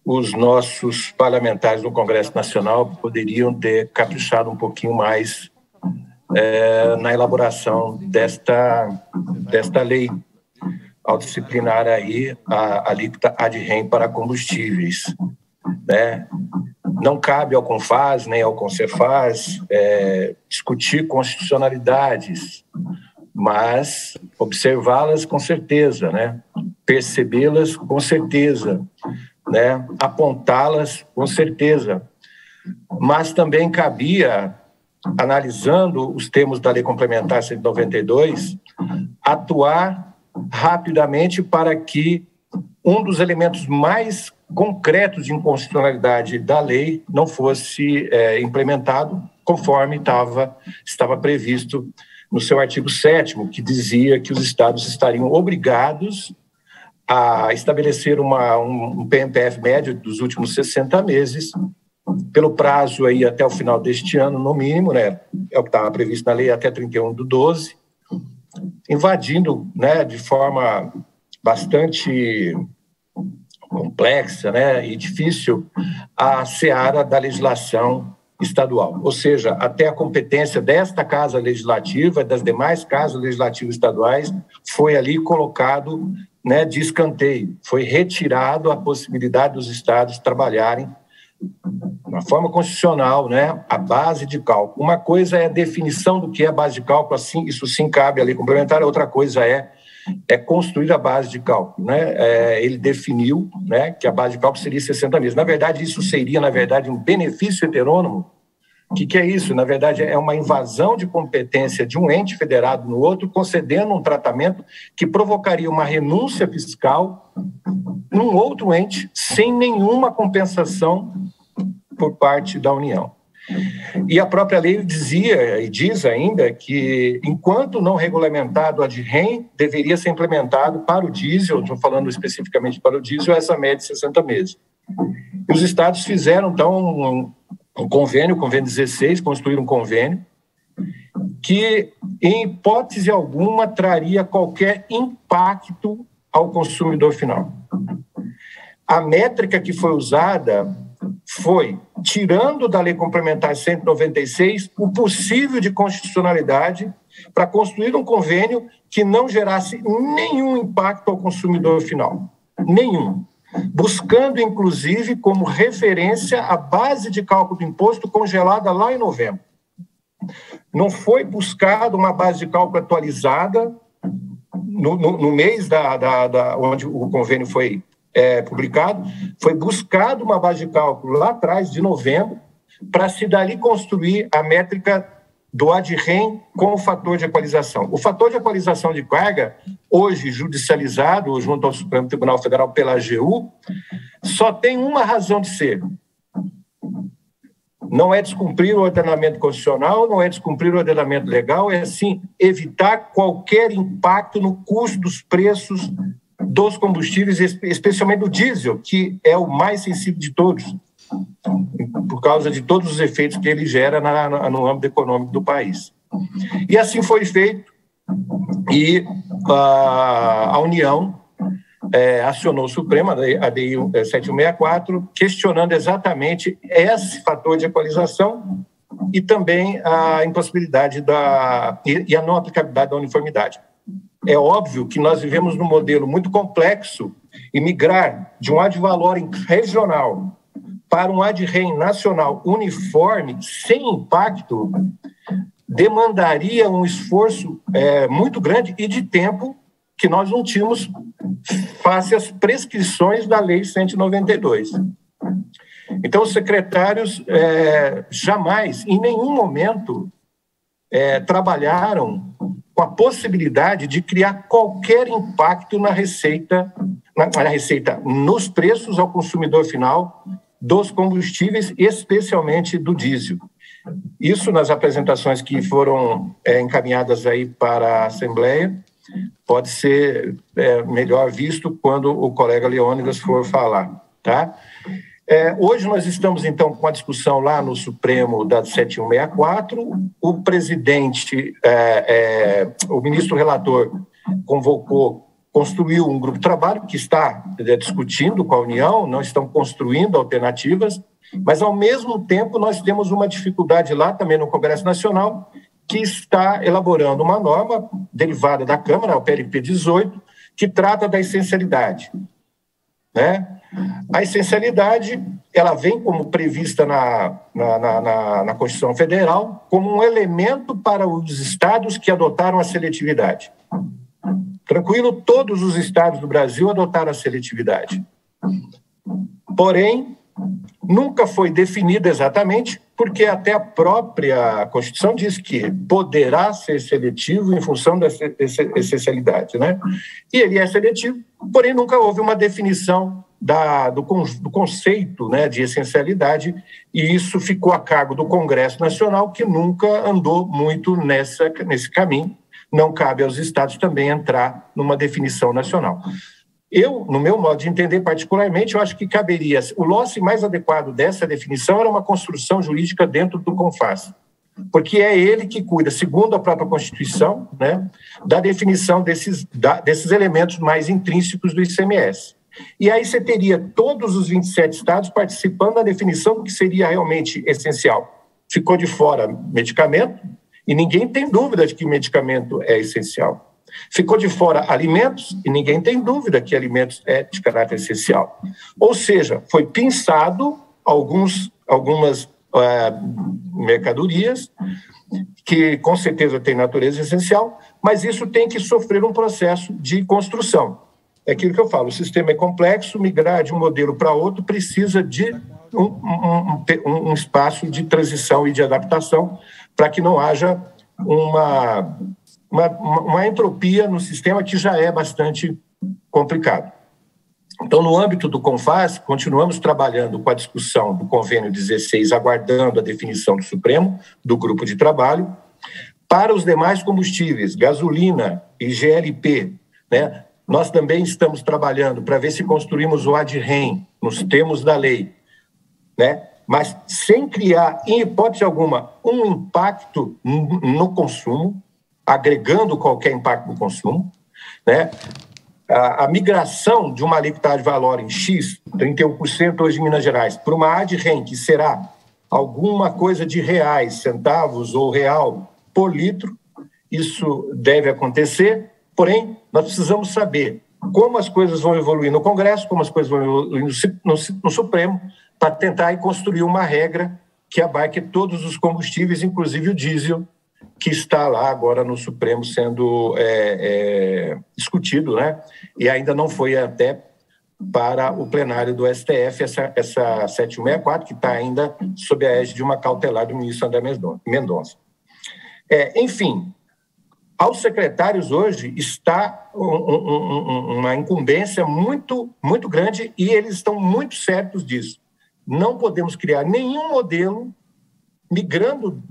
os nossos parlamentares do Congresso Nacional poderiam ter caprichado um pouquinho mais é, na elaboração desta, desta lei ao disciplinar aí a alíquota ad rem para combustíveis. Né? Não cabe ao CONFAS nem ao CONCEFAS é, discutir constitucionalidades, mas observá-las com certeza, né? Percebê-las com certeza, né? Apontá-las com certeza. Mas também cabia, analisando os termos da Lei Complementar 192, atuar rapidamente para que um dos elementos mais concretos de inconstitucionalidade da lei não fosse é, implementado conforme tava, estava previsto no seu artigo 7, que dizia que os estados estariam obrigados a estabelecer uma, um PMPF médio dos últimos 60 meses, pelo prazo aí até o final deste ano, no mínimo, né? É o que estava previsto na lei até 31 do 12, invadindo, né, de forma bastante complexa, né, e difícil a seara da legislação estadual, ou seja, até a competência desta casa legislativa, das demais casas legislativas estaduais, foi ali colocado né, de escanteio, foi retirado a possibilidade dos estados trabalharem na forma constitucional, né, a base de cálculo. Uma coisa é a definição do que é a base de cálculo, assim, isso sim cabe ali complementar, outra coisa é é construir a base de cálculo. Né? É, ele definiu né, que a base de cálculo seria 60 meses. Na verdade, isso seria, na verdade, um benefício heterônomo. O que, que é isso? Na verdade, é uma invasão de competência de um ente federado no outro, concedendo um tratamento que provocaria uma renúncia fiscal num outro ente, sem nenhuma compensação por parte da União. E a própria lei dizia e diz ainda que, enquanto não regulamentado a de REM, deveria ser implementado para o diesel, estou falando especificamente para o diesel, essa média de 60 meses. E os estados fizeram, então, um, um convênio, o convênio 16, construíram um convênio, que, em hipótese alguma, traria qualquer impacto ao consumidor final. A métrica que foi usada foi tirando da Lei Complementar 196 o possível de constitucionalidade para construir um convênio que não gerasse nenhum impacto ao consumidor final. Nenhum. Buscando, inclusive, como referência a base de cálculo do imposto congelada lá em novembro. Não foi buscada uma base de cálculo atualizada no, no, no mês da, da, da, onde o convênio foi é, publicado, foi buscado uma base de cálculo lá atrás, de novembro, para se dali construir a métrica do ADREM com o fator de equalização. O fator de equalização de carga, hoje judicializado junto ao Supremo Tribunal Federal pela AGU, só tem uma razão de ser. Não é descumprir o ordenamento constitucional, não é descumprir o ordenamento legal, é sim evitar qualquer impacto no custo dos preços dos combustíveis, especialmente do diesel, que é o mais sensível de todos, por causa de todos os efeitos que ele gera na, no âmbito econômico do país. E assim foi feito, e a, a União é, acionou o Supremo, a DI 764, questionando exatamente esse fator de equalização e também a impossibilidade da, e, e a não aplicabilidade da uniformidade é óbvio que nós vivemos num modelo muito complexo e migrar de um ad valorem regional para um ad rem nacional uniforme, sem impacto, demandaria um esforço é, muito grande e de tempo que nós não tínhamos face às prescrições da Lei 192. Então, os secretários é, jamais, em nenhum momento, é, trabalharam com a possibilidade de criar qualquer impacto na receita, na, na receita nos preços ao consumidor final dos combustíveis, especialmente do diesel. Isso nas apresentações que foram é, encaminhadas aí para a Assembleia pode ser é, melhor visto quando o colega Leônidas for falar, tá? É, hoje nós estamos, então, com a discussão lá no Supremo da 7164. O presidente, é, é, o ministro relator, convocou, construiu um grupo de trabalho que está né, discutindo com a União, não estão construindo alternativas, mas, ao mesmo tempo, nós temos uma dificuldade lá também no Congresso Nacional, que está elaborando uma norma derivada da Câmara, o PLP 18, que trata da essencialidade. Né? A essencialidade, ela vem como prevista na, na, na, na, Constituição Federal, como um elemento para os estados que adotaram a seletividade. Tranquilo, todos os estados do Brasil adotaram a seletividade. Porém, nunca foi definida exatamente, porque até a própria Constituição diz que poderá ser seletivo em função da essencialidade. Né? E ele é seletivo, porém nunca houve uma definição da, do, do, conceito né, de essencialidade, e isso ficou a cargo do Congresso Nacional, que nunca andou muito nessa, nesse caminho. Não cabe aos estados também entrar numa definição nacional. Eu, no meu modo de entender particularmente, eu acho que caberia. O lance mais adequado dessa definição era uma construção jurídica dentro do CONFAS, porque é ele que cuida, segundo a própria Constituição, né, da definição desses, da, desses elementos mais intrínsecos do ICMS. E aí você teria todos os 27 estados participando da definição do que seria realmente essencial. Ficou de fora medicamento, e ninguém tem dúvida de que medicamento é essencial. Ficou de fora alimentos, e ninguém tem dúvida que alimentos é de caráter essencial. Ou seja, foi pensado alguns, algumas eh, mercadorias que com certeza têm natureza essencial, mas isso tem que sofrer um processo de construção. É aquilo que eu falo, o sistema é complexo, migrar de um modelo para outro precisa de um, um, um, um espaço de transição e de adaptação para que não haja uma, uma, uma entropia no sistema que já é bastante complicado. Então, no âmbito do CONFAS, continuamos trabalhando com a discussão do convênio 16, aguardando a definição do Supremo, do grupo de trabalho. Para os demais combustíveis, gasolina e GLP, né, nós também estamos trabalhando para ver se construímos o ADREM, nos termos da lei, né? mas sem criar, em hipótese alguma, um impacto no consumo, agregando qualquer impacto no consumo. Né? A, a migração de uma alíquota de valor em X, 31% hoje em Minas Gerais, para uma ADREM, que será alguma coisa de reais, centavos ou real por litro, isso deve acontecer Porém, nós precisamos saber como as coisas vão evoluir no Congresso, como as coisas vão evoluir no, no, no Supremo, para tentar construir uma regra que abarque todos os combustíveis, inclusive o diesel, que está lá agora no Supremo sendo é, é, discutido, né? E ainda não foi até para o plenário do STF, essa, essa 764, que está ainda sob a égide de uma cautelar do ministro André Mendonça. É, enfim, aos secretários hoje está um, um, uma incumbência muito, muito grande e eles estão muito certos disso. Não podemos criar nenhum modelo migrando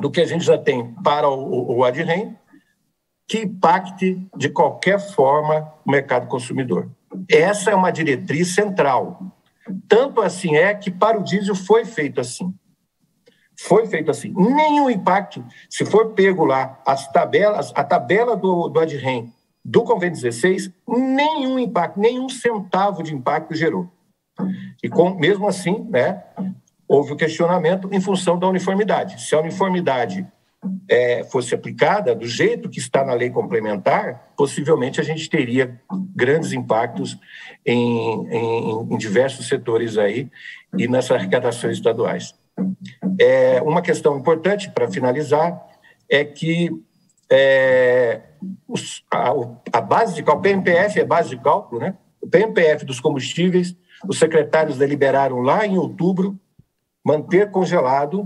do que a gente já tem para o, o ADREM que impacte de qualquer forma o mercado consumidor. Essa é uma diretriz central. Tanto assim é que para o diesel foi feito assim. Foi feito assim. Nenhum impacto, se for pego lá as tabelas, a tabela do, do ADREM do convênio 16, nenhum impacto, nenhum centavo de impacto gerou. E com, mesmo assim, né, houve o questionamento em função da uniformidade. Se a uniformidade é, fosse aplicada do jeito que está na lei complementar, possivelmente a gente teria grandes impactos em, em, em diversos setores aí e nas arrecadações estaduais. É, uma questão importante para finalizar é que é, os, a, a, base de cálculo, o PMPF é base de cálculo, né? O PMPF dos combustíveis, os secretários deliberaram lá em outubro manter congelado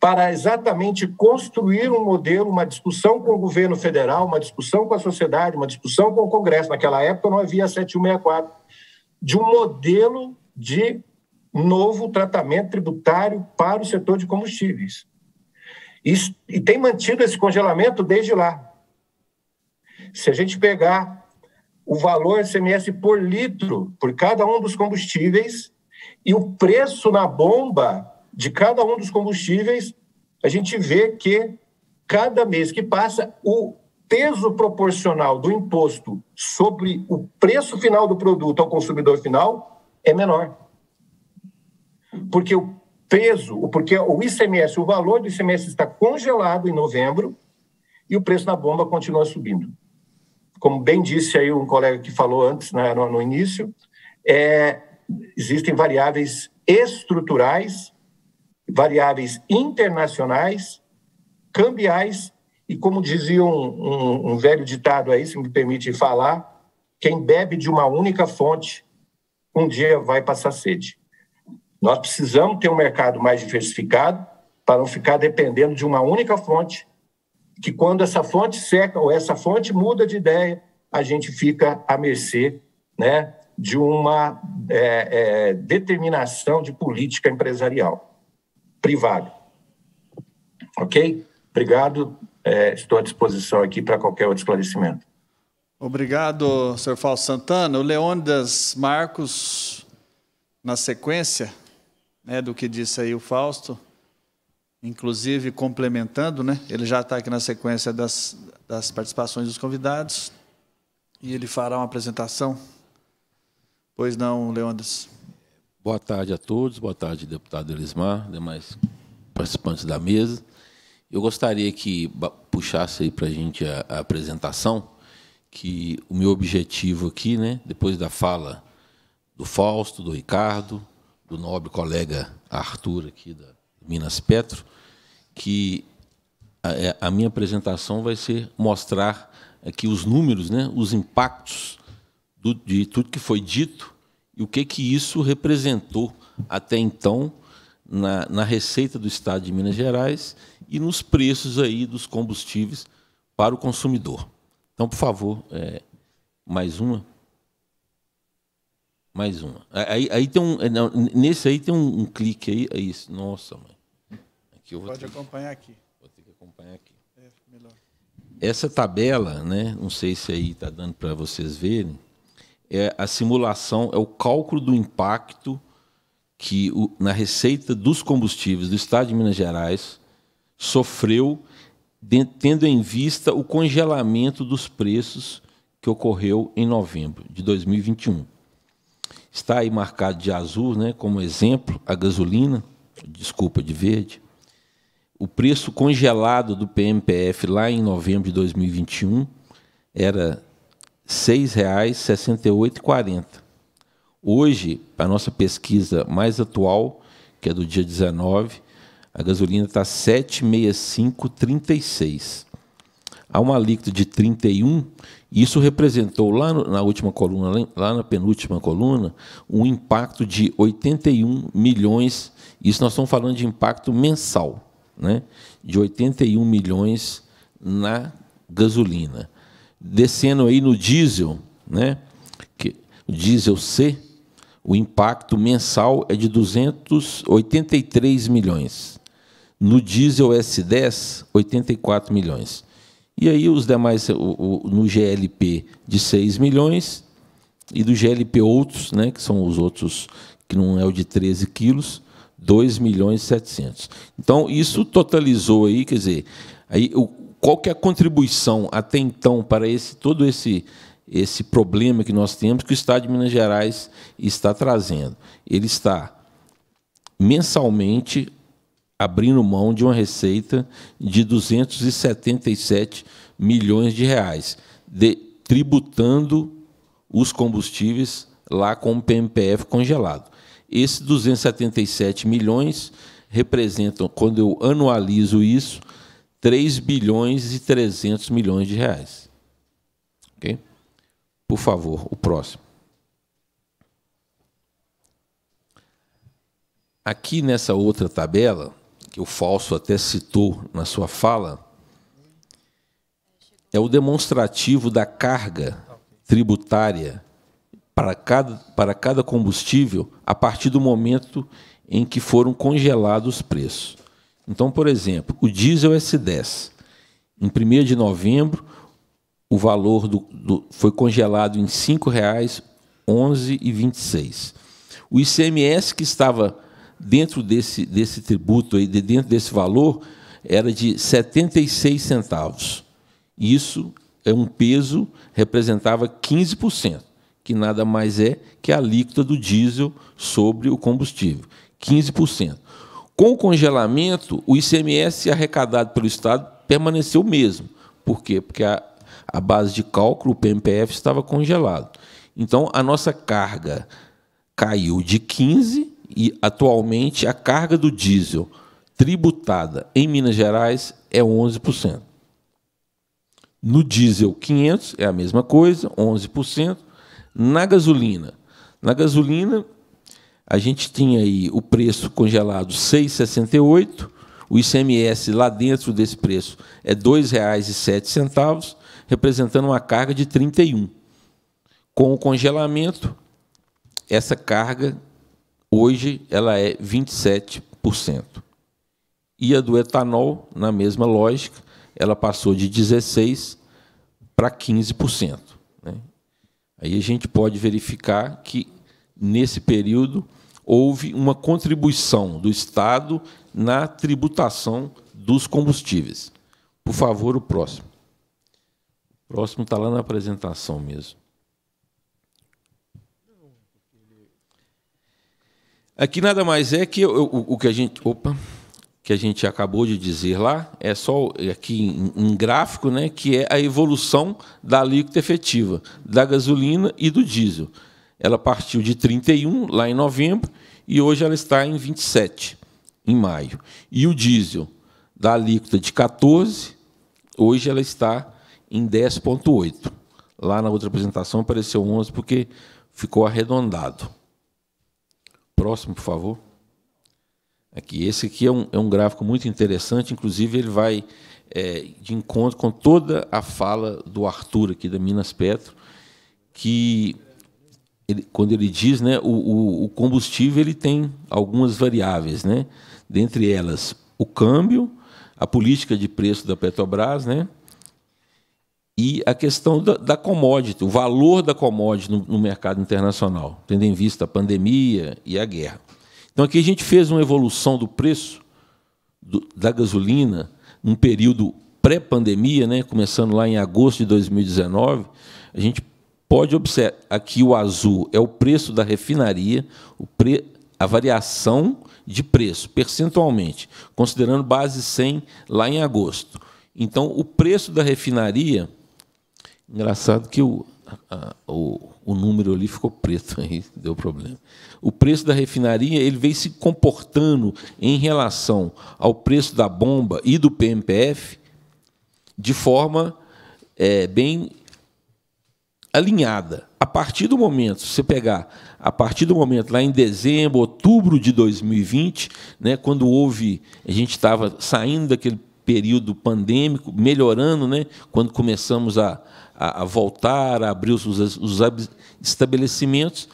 para exatamente construir um modelo, uma discussão com o governo federal, uma discussão com a sociedade, uma discussão com o Congresso. Naquela época não havia 7164, de um modelo de novo tratamento tributário para o setor de combustíveis. Isso, e tem mantido esse congelamento desde lá. Se a gente pegar o valor ICMS por litro, por cada um dos combustíveis, e o preço na bomba de cada um dos combustíveis, a gente vê que cada mês que passa, o peso proporcional do imposto sobre o preço final do produto ao consumidor final é menor porque o peso, porque o ICMS, o valor do ICMS está congelado em novembro e o preço da bomba continua subindo. Como bem disse aí um colega que falou antes, né, no, no, início, é, existem variáveis estruturais, variáveis internacionais, cambiais e, como dizia um, um, um velho ditado aí, se me permite falar, quem bebe de uma única fonte um dia vai passar sede. Nós precisamos ter um mercado mais diversificado para não ficar dependendo de uma única fonte, que quando essa fonte seca ou essa fonte muda de ideia, a gente fica à mercê né, de uma é, é, determinação de política empresarial privada. Ok? Obrigado. É, estou à disposição aqui para qualquer outro esclarecimento. Obrigado, senhor Fausto Santana. O Leônidas Marcos, na sequência né, do que disse aí o Fausto, inclusive complementando, né, ele já está aqui na sequência das, das participações dos convidados, e ele fará uma apresentação. Pois não, Leandros. Boa tarde a todos, boa tarde, deputado Elismar, demais participantes da mesa. Eu gostaria que puxasse aí para a gente a apresentação, que o meu objetivo aqui, né, depois da fala do Fausto, do Ricardo, do nobre colega Arthur aqui da Minas Petro, que a, é, a minha apresentação vai ser mostrar aqui os números, né, os impactos do, de tudo que foi dito e o que, que isso representou até então na, na receita do Estado de Minas Gerais e nos preços aí dos combustíveis para o consumidor. Então, por favor, é, mais uma. Mais uma. Aí, aí tem um. É, não, nesse aí tem um, um, clique aí. É isso. Nossa, mãe. Aqui eu vou Pode ter, acompanhar aqui. Vou ter que acompanhar aqui. É, melhor. Essa tabela, né? Não sei se aí está dando para vocês verem. É a simulação, é o cálculo do impacto que o, na receita dos combustíveis do Estado de Minas Gerais sofreu, de, tendo em vista o congelamento dos preços que ocorreu em novembro de 2021. Está aí marcado de azul, né, como exemplo, a gasolina, desculpa, de verde. O preço congelado do PMPF lá em novembro de 2021 era R$ 6,68,40. Hoje, a nossa pesquisa mais atual, que é do dia 19, a gasolina está R$ 7,65,36 a uma alíquota de 31, isso representou lá no, na última coluna, lá na penúltima coluna, um impacto de 81 milhões. Isso nós estamos falando de impacto mensal, né? De 81 milhões na gasolina. Descendo aí no diesel, né? Que, o diesel C, o impacto mensal é de 283 milhões. No diesel S10, 84 milhões. E aí os demais, o, o, no GLP de 6 milhões e do GLP outros, né, que são os outros que não é o de 13 quilos, 2 milhões e 700. Então, isso totalizou aí, quer dizer, aí, o, qual que é a contribuição até então para esse todo esse esse problema que nós temos que o Estado de Minas Gerais está trazendo? Ele está mensalmente abrindo mão de uma receita de 277 milhões de reais, de, tributando os combustíveis lá com o PMPF congelado. Esses 277 milhões representam, quando eu anualizo isso, 3 bilhões e 300 milhões de reais. Ok? Por favor, o próximo. Aqui nessa outra tabela, que o Falso até citou na sua fala, é o demonstrativo da carga tributária para cada, para cada combustível a partir do momento em que foram congelados os preços. Então, por exemplo, o diesel S10. Em 1 de novembro, o valor do, do, foi congelado em R$ 5,11,26. O ICMS, que estava dentro desse, desse tributo, aí, dentro desse valor, era de 76 centavos. Isso é um peso, representava 15%, que nada mais é que a alíquota do diesel sobre o combustível, 15%. Com o congelamento, o ICMS arrecadado pelo Estado permaneceu o mesmo. Por quê? Porque a, a base de cálculo, o PMPF, estava congelado. Então, a nossa carga caiu de 15 e atualmente a carga do diesel tributada em Minas Gerais é 11%. No diesel 500 é a mesma coisa, 11%. Na gasolina, na gasolina a gente tinha aí o preço congelado 6,68, o ICMS lá dentro desse preço é R$ 2,07, representando uma carga de 31. Com o congelamento, essa carga Hoje ela é 27%. E a do etanol, na mesma lógica, ela passou de 16% para 15%. Né? Aí a gente pode verificar que, nesse período, houve uma contribuição do Estado na tributação dos combustíveis. Por favor, o próximo. O próximo está lá na apresentação mesmo. Aqui nada mais é que o que a gente. Opa! Que a gente acabou de dizer lá, é só é aqui um gráfico, né, que é a evolução da alíquota efetiva da gasolina e do diesel. Ela partiu de 31 lá em novembro e hoje ela está em 27 em maio. E o diesel da alíquota de 14, hoje ela está em 10.8. Lá na outra apresentação apareceu 11 porque ficou arredondado. Próximo, por favor. Aqui, esse aqui é um, é um gráfico muito interessante, inclusive ele vai é, de encontro com toda a fala do Arthur aqui da Minas Petro, que ele, quando ele diz, né, o, o, o combustível ele tem algumas variáveis, né, dentre elas o câmbio, a política de preço da Petrobras, né, e a questão da, da commodity, o valor da commodity no, no, mercado internacional, tendo em vista a pandemia e a guerra. Então, aqui a gente fez uma evolução do preço do, da gasolina num período pré-pandemia, né, começando lá em agosto de 2019. A gente pode observar aqui o azul é o preço da refinaria, o pre, a variação de preço percentualmente, considerando base 100 lá em agosto. Então, o preço da refinaria Engraçado que o, a, o, o, número ali ficou preto, [LAUGHS] aí deu problema. O preço da refinaria ele vem se comportando em relação ao preço da bomba e do PMPF de forma é, bem alinhada. A partir do momento, se você pegar, a partir do momento lá em dezembro, outubro de 2020, né, quando houve, a gente estava saindo daquele período pandêmico, melhorando, né? quando começamos a, a, a voltar, a abrir os, os, os estabelecimentos,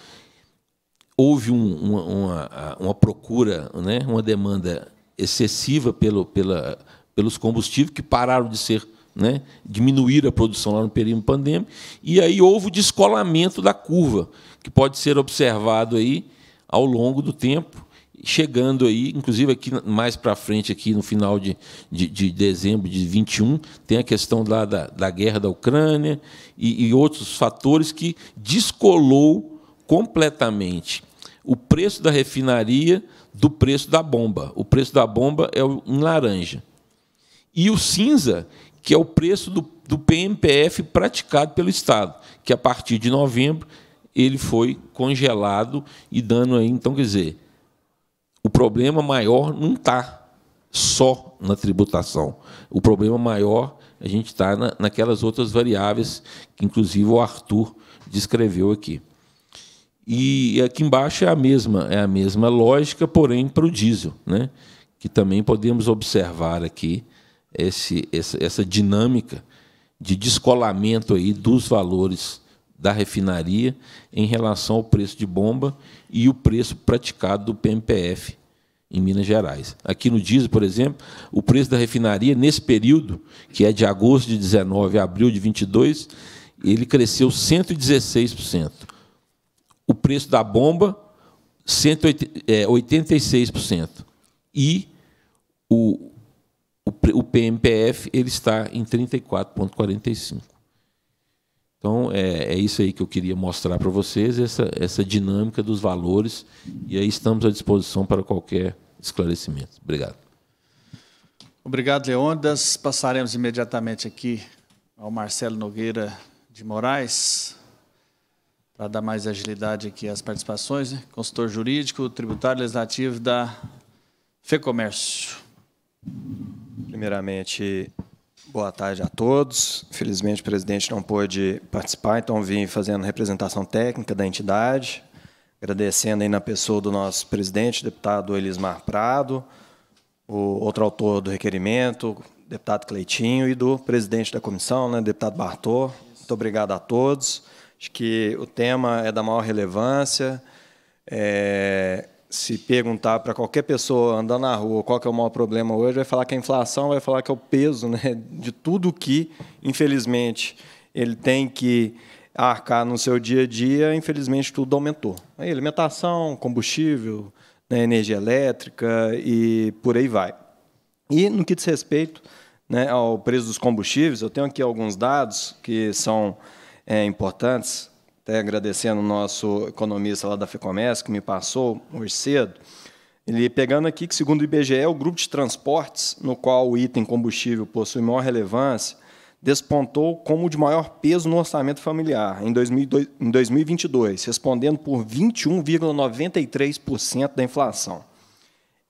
houve um, uma, uma, uma, procura, né? uma demanda excessiva pelo, pela, pelos combustíveis que pararam de ser né, diminuir a produção lá no período pandêmico, e aí houve o descolamento da curva, que pode ser observado aí ao longo do tempo, chegando aí, inclusive aqui mais para frente, aqui no final de, de, de, dezembro de 21, tem a questão lá da, da guerra da Ucrânia e, e outros fatores que descolou completamente o preço da refinaria do preço da bomba. O preço da bomba é em laranja. E o cinza, que é o preço do, do PMPF praticado pelo Estado, que a partir de novembro ele foi congelado e dando aí, então, quer dizer, o problema maior não está só na tributação. O problema maior a gente está na, naquelas outras variáveis que, inclusive, o Arthur descreveu aqui. E aqui embaixo é a mesma, é a mesma lógica, porém para o diesel, né? que também podemos observar aqui esse, essa, essa dinâmica de descolamento aí dos valores da refinaria em relação ao preço de bomba e o preço praticado do PMPF em Minas Gerais. Aqui no diesel, por exemplo, o preço da refinaria nesse período, que é de agosto de 19 a abril de 22, ele cresceu 116%. O preço da bomba 186%. É, e o, o, o PMPF ele está em 34,45%. Então, é, é isso aí que eu queria mostrar para vocês, essa, essa dinâmica dos valores, e aí estamos à disposição para qualquer esclarecimento. Obrigado. Obrigado, Leondas. Passaremos imediatamente aqui ao Marcelo Nogueira de Moraes, para dar mais agilidade aqui às participações, né? consultor jurídico, tributário legislativo da FEComércio. Primeiramente, Boa tarde a todos. Infelizmente, o presidente não pôde participar, então vim fazendo representação técnica da entidade, agradecendo aí na pessoa do nosso presidente, deputado Elismar Prado, o outro autor do requerimento, deputado Cleitinho, e do presidente da comissão, né, deputado Bartô. Muito obrigado a todos. Acho que o tema é da maior relevância. É, se perguntar para qualquer pessoa andando na rua qual é o maior problema hoje, vai falar que a é inflação, vai falar que é o peso né, de tudo que, infelizmente, ele tem que arcar no seu dia a dia, infelizmente tudo aumentou. Aí, alimentação, combustível, né, energia elétrica e por aí vai. E no que diz respeito né, ao preço dos combustíveis, eu tenho aqui alguns dados que são é, importantes até agradecendo o nosso economista lá da FEComércio, que me passou hoje cedo, ele pegando aqui que, segundo o IBGE, é o grupo de transportes, no qual o item combustível possui maior relevância, despontou como o de maior peso no orçamento familiar em 2022, respondendo por 21,93% da inflação.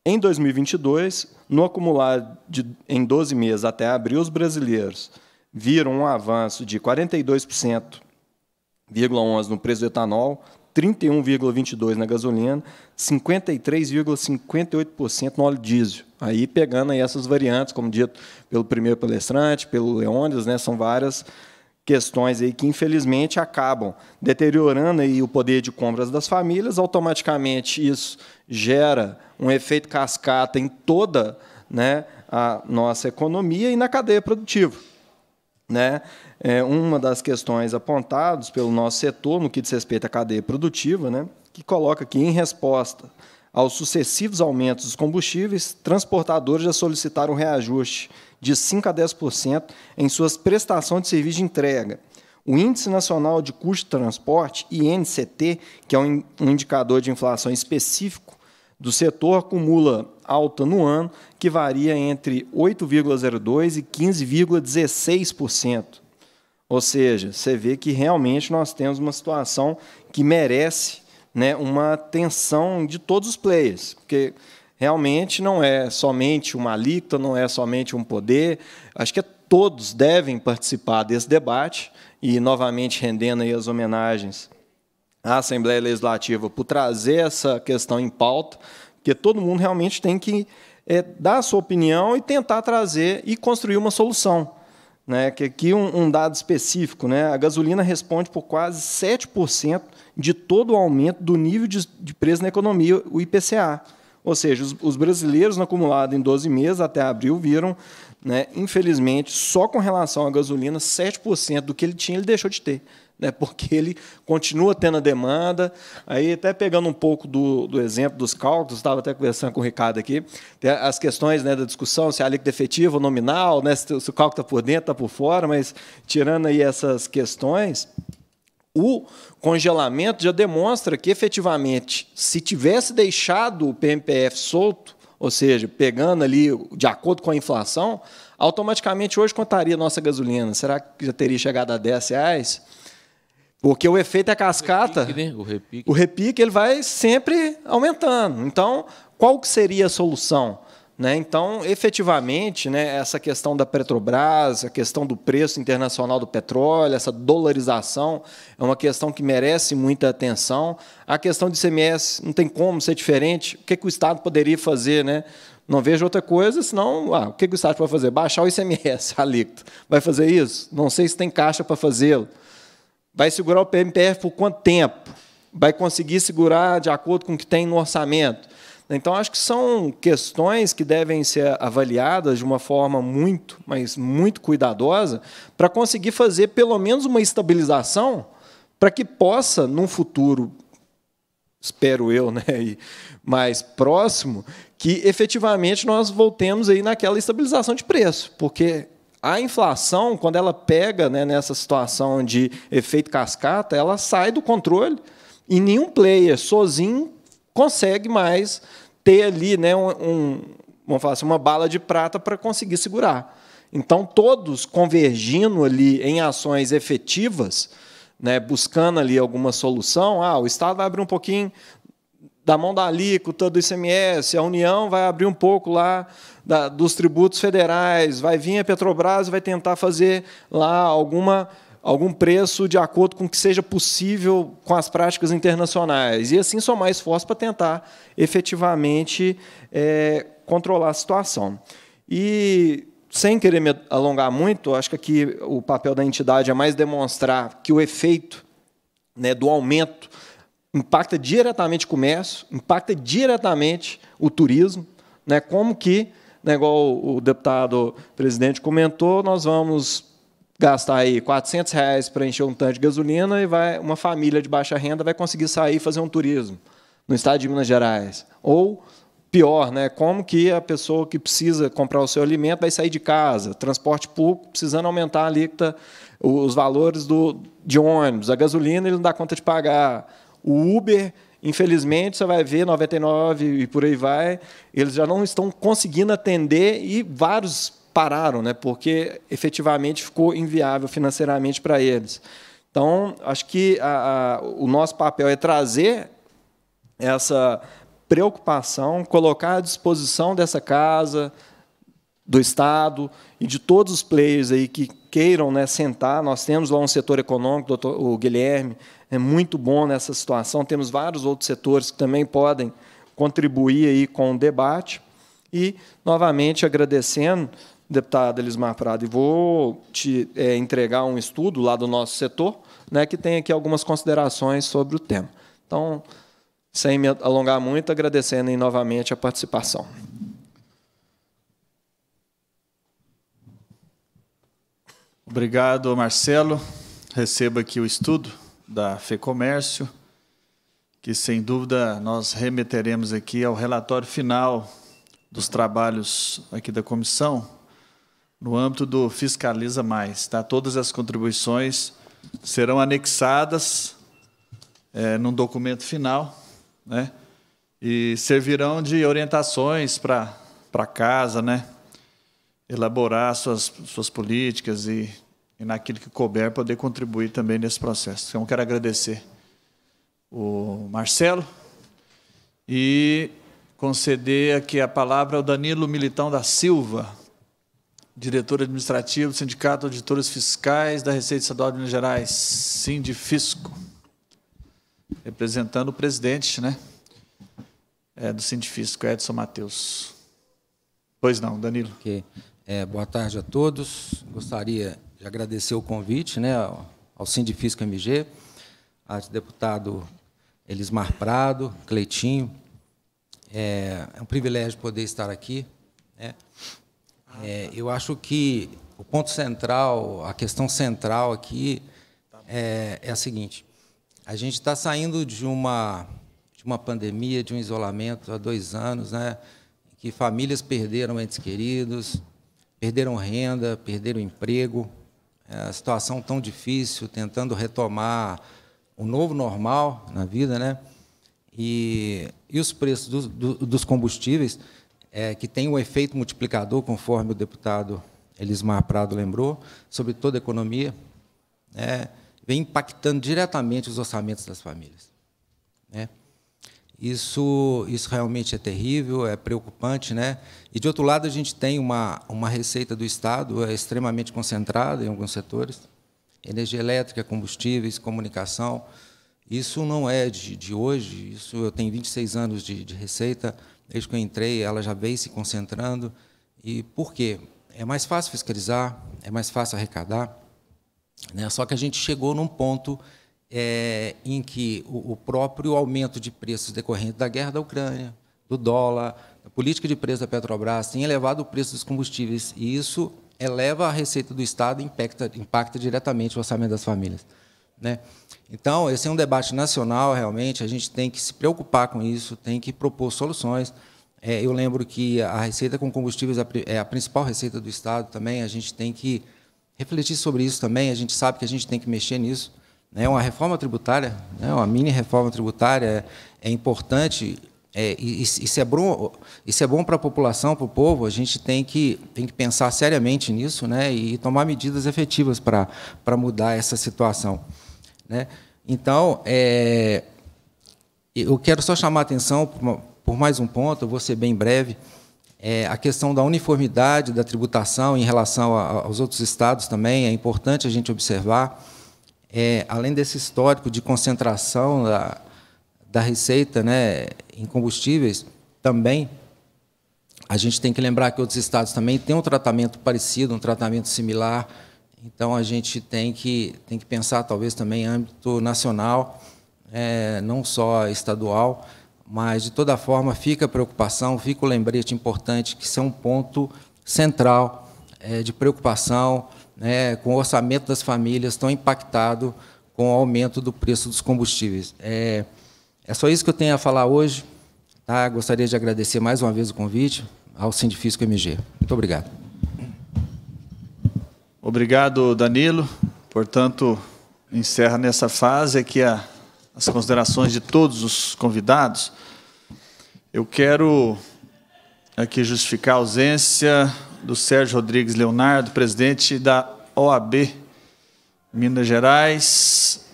Em 2022, no acumulado de, em 12 meses até abril, os brasileiros viram um avanço de 42% 11 no preço do etanol, 31,22% na gasolina, 53,58% no óleo diesel. Aí pegando aí essas variantes, como dito pelo primeiro palestrante, pelo Leônidas, né, são várias questões aí que infelizmente acabam deteriorando aí o poder de compras das famílias, automaticamente isso gera um efeito cascata em toda né, a nossa economia e na cadeia produtiva né? É uma das questões apontadas pelo nosso setor no que diz respeito à cadeia produtiva, né? que coloca que, em resposta aos sucessivos aumentos dos combustíveis, transportadores já solicitaram reajuste de 5% a 10% em suas prestações de serviço de entrega. O Índice Nacional de Custo de Transporte, INCT, que é um indicador de inflação específico do setor, acumula alta no ano, que varia entre 8,02% e 15,16%. Ou seja, você vê que realmente nós temos uma situação que merece né, uma atenção de todos os players, porque realmente não é somente uma alíquota, não é somente um poder, acho que é todos devem participar desse debate, e novamente rendendo as homenagens à Assembleia Legislativa por trazer essa questão em pauta, porque todo mundo realmente tem que é, dar a sua opinião e tentar trazer e construir uma solução. Né? Que aqui um, um dado específico, né? a gasolina responde por quase 7% de todo o aumento do nível de, de preço na economia, o IPCA. Ou seja, os, os brasileiros no acumulado em 12 meses até abril viram, né, infelizmente, só com relação à gasolina, 7% do que ele tinha ele deixou de ter né, porque ele continua tendo a demanda. Aí, até pegando um pouco do, do exemplo dos cálculos, estava até conversando com o Ricardo aqui, as questões né, da discussão, se é a alíquota efetiva ou nominal, né, se, o cálculo está por dentro, está por fora, mas tirando aí essas questões, o congelamento já demonstra que, efetivamente, se tivesse deixado o PMPF solto, ou seja, pegando ali de acordo com a inflação, automaticamente hoje contaria nossa gasolina. Será que já teria chegado a 10 reais? Porque o efeito é cascata. O repique, né? o repique, o repique. ele vai sempre aumentando. Então, qual que seria a solução? Né? Então, efetivamente, né, essa questão da Petrobras, a questão do preço internacional do petróleo, essa dolarização, é uma questão que merece muita atenção. A questão de ICMS não tem como ser diferente. O que, que o Estado poderia fazer? Né? Não vejo outra coisa, senão ah, o que, que o Estado vai fazer? Baixar o ICMS, a [LAUGHS] alíquota. Vai fazer isso? Não sei se tem caixa para fazê-lo. Vai segurar o PMPF por quanto tempo? Vai conseguir segurar de acordo com o que tem no orçamento? Então, acho que são questões que devem ser avaliadas de uma forma muito, mas muito cuidadosa, para conseguir fazer pelo menos uma estabilização para que possa, num futuro, espero eu, né, mais próximo, que efetivamente nós voltemos aí naquela estabilização de preço, porque a inflação, quando ela pega né, nessa situação de efeito cascata, ela sai do controle e nenhum player sozinho consegue mais ter ali né, um, um vamos falar assim, uma bala de prata para conseguir segurar. Então, todos convergindo ali em ações efetivas, né, buscando ali alguma solução. Ah, o Estado vai abrir um pouquinho da mão da alíquota do ICMS, a União vai abrir um pouco lá da, dos tributos federais, vai vir a Petrobras e vai tentar fazer lá alguma algum preço de acordo com o que seja possível com as práticas internacionais. E assim somar esforço para tentar efetivamente é, controlar a situação. E, sem querer me alongar muito, acho que aqui o papel da entidade é mais demonstrar que o efeito né, do aumento impacta diretamente o comércio, impacta diretamente o turismo, né? Como que, né, igual o deputado presidente comentou, nós vamos gastar aí 400 reais para encher um tanque de gasolina e vai uma família de baixa renda vai conseguir sair e fazer um turismo no estado de Minas Gerais. Ou pior, né? Como que a pessoa que precisa comprar o seu alimento vai sair de casa? Transporte público precisando aumentar a alíquota, os valores do, de ônibus, a gasolina ele não dá conta de pagar. O Uber, infelizmente, você vai ver 99 e por aí vai, eles já não estão conseguindo atender e vários pararam, né? Porque efetivamente ficou inviável financeiramente para eles. Então, acho que a, a, o nosso papel é trazer essa preocupação, colocar à disposição dessa casa, do Estado e de todos os players aí que queiram né, sentar. Nós temos lá um setor econômico, o Guilherme é muito bom nessa situação. Temos vários outros setores que também podem contribuir aí com o debate. E, novamente, agradecendo, deputada Elismar Prado, e vou te é, entregar um estudo lá do nosso setor, né, que tem aqui algumas considerações sobre o tema. Então, sem me alongar muito, agradecendo aí, novamente a participação. Obrigado, Marcelo. Receba aqui o estudo da FEComércio, que sem dúvida nós remeteremos aqui ao relatório final dos trabalhos aqui da comissão, no âmbito do Fiscaliza Mais. Tá? Todas as contribuições serão anexadas é, num documento final né? e servirão de orientações para a casa, né? elaborar suas, suas políticas e e naquilo que couber poder contribuir também nesse processo. Então quero agradecer o Marcelo e conceder aqui a palavra ao Danilo Militão da Silva, diretor administrativo do Sindicato de Auditores Fiscais da Receita Estadual de Minas Gerais, Sindifisco, representando o presidente né, é, do Sindifisco, Edson Matheus. Pois não, Danilo. Okay. É, boa tarde a todos. Gostaria de agradecer o convite né, ao Sindifisco MG, ao deputado Elismar Prado, Cleitinho. É, é, um privilégio poder estar aqui. Né? É, eu acho que o ponto central, a questão central aqui é, é a seguinte: a gente está saindo de uma de uma pandemia, de um isolamento há dois anos, né? Que famílias perderam entes queridos, perderam renda, perderam emprego, é situação tão difícil, tentando retomar o novo normal na vida, né? E, e os preços do, do, dos combustíveis, é, que tem um efeito multiplicador, conforme o deputado Elismar Prado lembrou, sobre toda a economia, né? vem impactando diretamente os orçamentos das famílias. Né? Isso, isso realmente é terrível, é preocupante. Né? E, de outro lado, a gente tem uma, uma receita do Estado é extremamente concentrada em alguns setores, energia elétrica, combustíveis, comunicação. Isso não é de, de hoje, isso eu tenho 26 anos de, de receita, desde que eu entrei ela já vem se concentrando. E por quê? É mais fácil fiscalizar, é mais fácil arrecadar, né? só que a gente chegou num ponto é, em que o, o, próprio aumento de preços decorrente da guerra da Ucrânia, do dólar, da política de preço da Petrobras, tem elevado o preço dos combustíveis. E isso eleva a receita do Estado e impacta, impacta diretamente o orçamento das famílias. Né? Então, esse é um debate nacional, realmente. A gente tem que se preocupar com isso, tem que propor soluções. É, eu lembro que a receita com combustíveis é a é principal receita do Estado também. A gente tem que refletir sobre isso também. A gente sabe que a gente tem que mexer nisso né? Uma reforma tributária, né? uma mini reforma tributária é, é importante. É, isso, é bom, isso é bom para a população, para o povo. A gente tem que, tem que pensar seriamente nisso né? e tomar medidas efetivas para, para mudar essa situação. Né? Então, é, eu quero só chamar a atenção por mais um ponto, eu vou ser bem breve. É, a questão da uniformidade da tributação em relação a, aos outros estados também é importante a gente observar é, além desse histórico de concentração da, da receita né, em combustíveis, também a gente tem que lembrar que outros estados também têm um tratamento parecido, um tratamento similar. Então a gente tem que, tem que pensar, talvez, também em âmbito nacional, é, não só estadual, mas de toda forma fica a preocupação, fica o lembrete importante que isso é um ponto central é, de preocupação né, com o orçamento das famílias tão impactado com o aumento do preço dos combustíveis. É, é só isso que eu tenho a falar hoje. Tá? Gostaria de agradecer mais uma vez o convite ao Sindifisco MG. Muito obrigado. Obrigado, Danilo. Portanto, encerra nessa fase aqui a, as considerações de todos os convidados. Eu quero aqui justificar a ausência do Sérgio Rodrigues Leonardo, presidente da OAB Minas Gerais,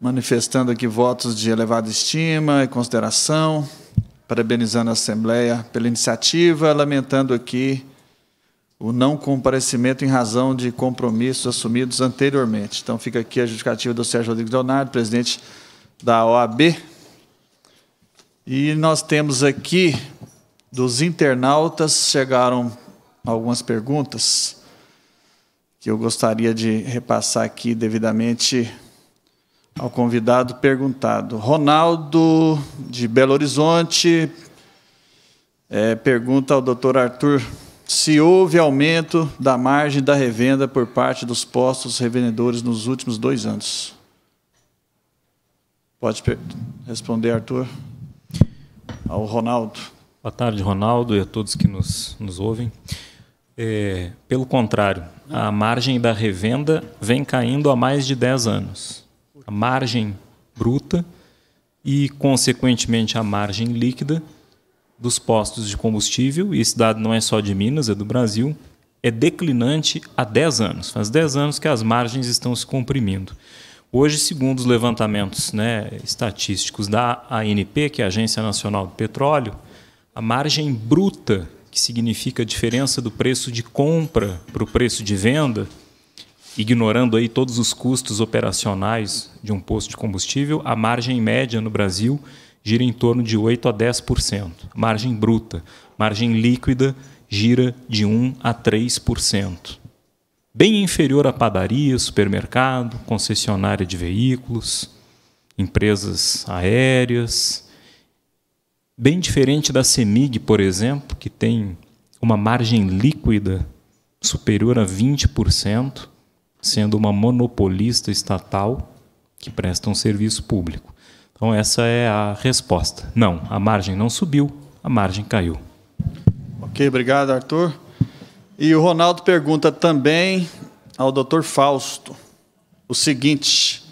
manifestando aqui votos de elevada estima e consideração, parabenizando a Assembleia pela iniciativa, lamentando aqui o não comparecimento em razão de compromissos assumidos anteriormente. Então, fica aqui a justificativa do Sérgio Rodrigues Leonardo, presidente da OAB. E nós temos aqui dos internautas chegaram algumas perguntas que eu gostaria de repassar aqui devidamente ao convidado perguntado. Ronaldo, de Belo Horizonte, é, pergunta ao doutor Arthur se houve aumento da margem da revenda por parte dos postos revendedores nos últimos dois anos. Pode responder, Arthur, ao Ronaldo. Boa tarde, Ronaldo, e a todos que nos, nos ouvem. É, pelo contrário, a margem da revenda vem caindo há mais de 10 anos. A margem bruta e, consequentemente, a margem líquida dos postos de combustível, e esse dado não é só de Minas, é do Brasil, é declinante há 10 anos. Faz 10 anos que as margens estão se comprimindo. Hoje, segundo os levantamentos né, estatísticos da ANP, que é a Agência Nacional do Petróleo, a margem bruta, que significa a diferença do preço de compra para o preço de venda, ignorando aí todos os custos operacionais de um posto de combustível, a margem média no Brasil gira em torno de 8 a 10%, margem bruta. Margem líquida gira de 1 a 3%. Bem inferior a padaria, supermercado, concessionária de veículos, empresas aéreas, bem diferente da CEMIG, por exemplo, que tem uma margem líquida superior a 20%, sendo uma monopolista estatal que presta um serviço público. Então, essa é a resposta. Não, a margem não subiu, a margem caiu. Ok, obrigado, Arthur. E o Ronaldo pergunta também ao Dr. Fausto o seguinte: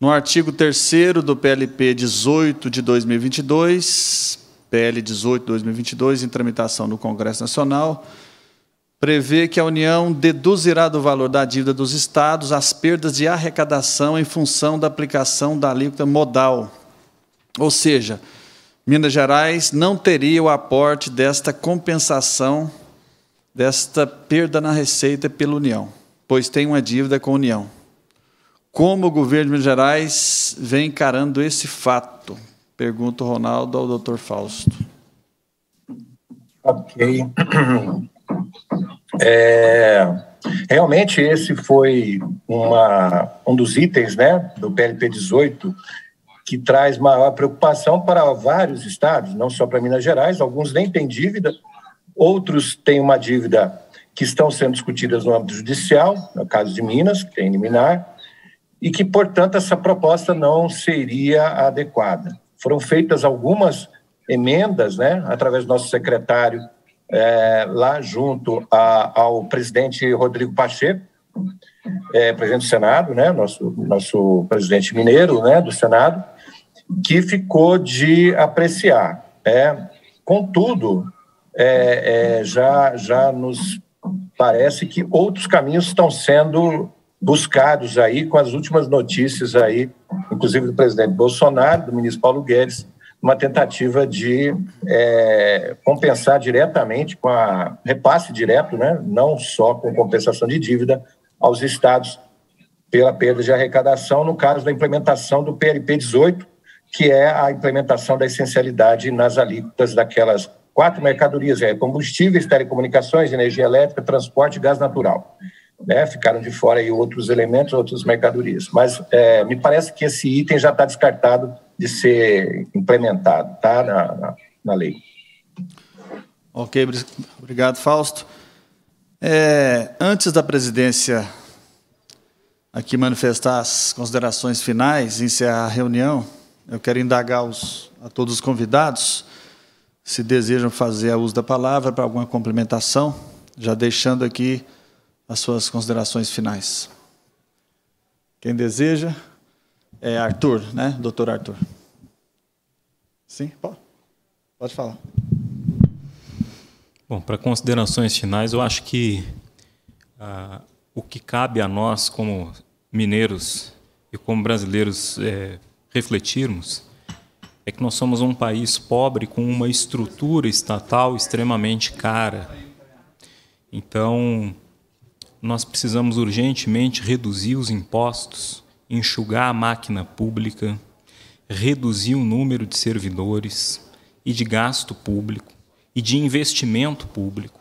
no artigo 3 do PLP 18 de 2022, PL 18 de 2022, em tramitação no Congresso Nacional, prevê que a União deduzirá do valor da dívida dos Estados as perdas de arrecadação em função da aplicação da alíquota modal. Ou seja, Minas Gerais não teria o aporte desta compensação, desta perda na receita pela União, pois tem uma dívida com a União. Como o governo de Minas Gerais vem encarando esse fato? Pergunta o Ronaldo ao doutor Fausto. Ok. [CLEARS THROAT] É, realmente, esse foi uma, um dos itens né, do PLP 18 que traz maior preocupação para vários estados, não só para Minas Gerais, alguns nem têm dívida, outros têm uma dívida que estão sendo discutidas no âmbito judicial, no caso de Minas, que tem é liminar, e que, portanto, essa proposta não seria adequada. Foram feitas algumas emendas, né, através do nosso secretário, é, lá junto a, ao presidente Rodrigo Pacheco, é, presidente do Senado, né, nosso, nosso presidente mineiro né, do Senado, que ficou de apreciar. É, contudo, é, é já, já nos parece que outros caminhos estão sendo buscados aí com as últimas notícias aí, inclusive do presidente Bolsonaro, do ministro Paulo Guedes, uma tentativa de é, compensar diretamente com a repasse direto, né, não só com compensação de dívida aos estados pela perda de arrecadação, no caso da implementação do PLP 18, que é a implementação da essencialidade nas alíquotas daquelas quatro mercadorias, é combustíveis, telecomunicações, energia elétrica, transporte e gás natural. Né? Ficaram de fora aí outros elementos, outras mercadorias. Mas é, me parece que esse item já está descartado de ser implementado tá? na, na, na lei. Ok, obrigado, Fausto. É, antes da presidência aqui manifestar as considerações finais, encerrar a reunião, eu quero indagar os, a todos os convidados se desejam fazer uso da palavra para alguma complementação, já deixando aqui as suas considerações finais. Quem deseja é Arthur, né? Doutor Arthur. Sim, pode, pode falar. Bom, para considerações finais, eu acho que ah, o que cabe a nós, como mineiros e como brasileiros, é, refletirmos é que nós somos um país pobre com uma estrutura estatal extremamente cara. Então, nós precisamos urgentemente reduzir os impostos, enxugar a máquina pública, reduzir o número de servidores e de gasto público e de investimento público.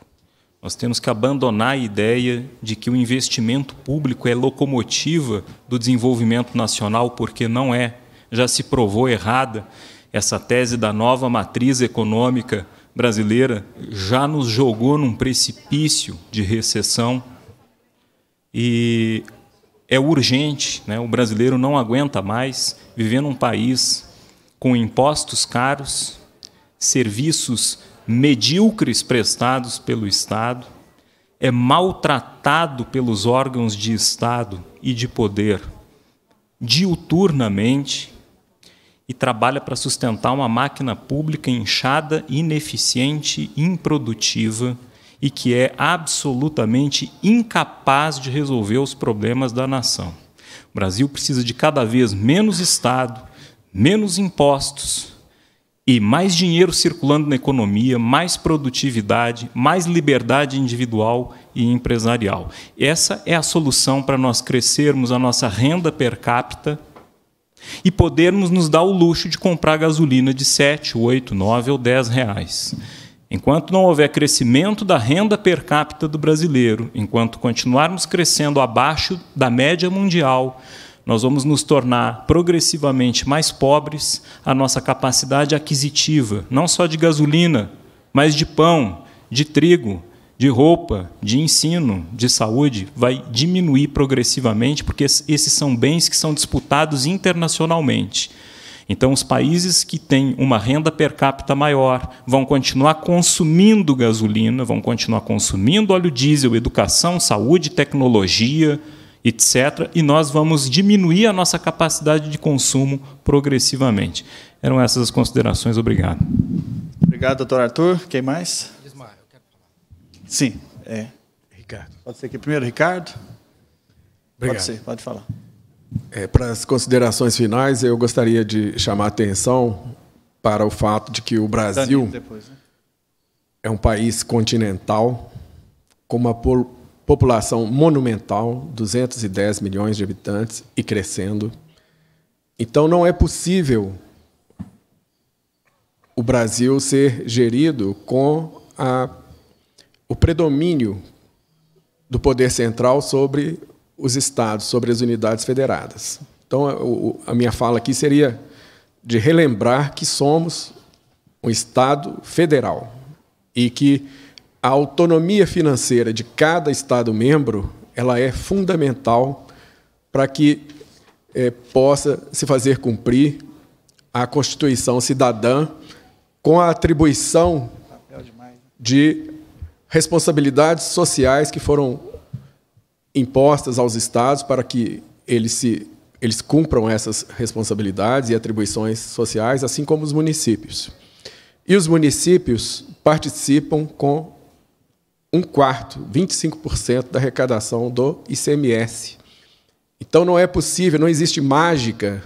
Nós temos que abandonar a ideia de que o investimento público é locomotiva do desenvolvimento nacional, porque não é. Já se provou errada essa tese da nova matriz econômica brasileira, já nos jogou num precipício de recessão e é urgente, né? o brasileiro não aguenta mais viver num país com impostos caros, serviços medíocres prestados pelo Estado, é maltratado pelos órgãos de Estado e de poder diuturnamente e trabalha para sustentar uma máquina pública inchada, ineficiente, improdutiva e que é absolutamente incapaz de resolver os problemas da nação. O Brasil precisa de cada vez menos Estado, menos impostos e mais dinheiro circulando na economia, mais produtividade, mais liberdade individual e empresarial. Essa é a solução para nós crescermos a nossa renda per capita e podermos nos dar o luxo de comprar gasolina de 7, 8, 9 ou 10 reais. Enquanto não houver crescimento da renda per capita do brasileiro, enquanto continuarmos crescendo abaixo da média mundial, nós vamos nos tornar progressivamente mais pobres, a nossa capacidade aquisitiva, não só de gasolina, mas de pão, de trigo, de roupa, de ensino, de saúde, vai diminuir progressivamente, porque esses são bens que são disputados internacionalmente. Então, os países que têm uma renda per capita maior vão continuar consumindo gasolina, vão continuar consumindo óleo diesel, educação, saúde, tecnologia, etc. E nós vamos diminuir a nossa capacidade de consumo progressivamente. Eram essas as considerações. Obrigado. Obrigado, doutor Arthur. Quem mais? Sim, é. Ricardo. Pode ser aqui primeiro, Ricardo? Obrigado. Pode ser, pode falar. É, para as considerações finais, eu gostaria de chamar a atenção para o fato de que o Brasil depois, né? é um país continental com uma população monumental, 210 milhões de habitantes e crescendo. Então não é possível o Brasil ser gerido com a, o predomínio do poder central sobre os estados sobre as unidades federadas. Então, a minha fala aqui seria de relembrar que somos um estado federal e que a autonomia financeira de cada estado membro ela é fundamental para que é, possa se fazer cumprir a Constituição cidadã com a atribuição né? de responsabilidades sociais que foram impostas aos estados para que eles se eles cumpram essas responsabilidades e atribuições sociais, assim como os municípios. E os municípios participam com um quarto, 25% da arrecadação do ICMS. Então não é possível, não existe mágica,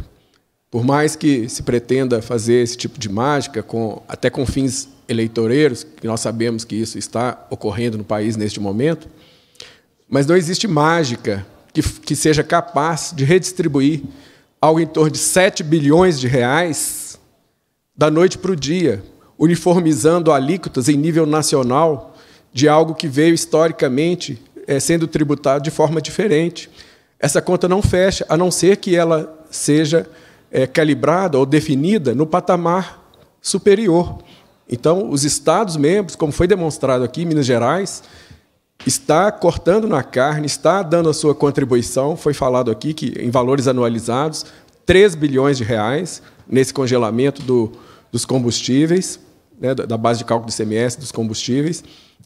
por mais que se pretenda fazer esse tipo de mágica, com, até com fins eleitoreiros, que nós sabemos que isso está ocorrendo no país neste momento, mas não existe mágica que, que seja capaz de redistribuir algo em torno de 7 bilhões de reais da noite para o dia, uniformizando alíquotas em nível nacional de algo que veio historicamente eh, sendo tributado de forma diferente. Essa conta não fecha, a não ser que ela seja é, calibrada ou definida no patamar superior. Então, os Estados-membros, como foi demonstrado aqui, Minas Gerais, está cortando na carne, está dando a sua contribuição. Foi falado aqui que, em valores anualizados, 3 bilhões de reais nesse congelamento do, dos combustíveis, né, da base de cálculo do ICMS dos combustíveis.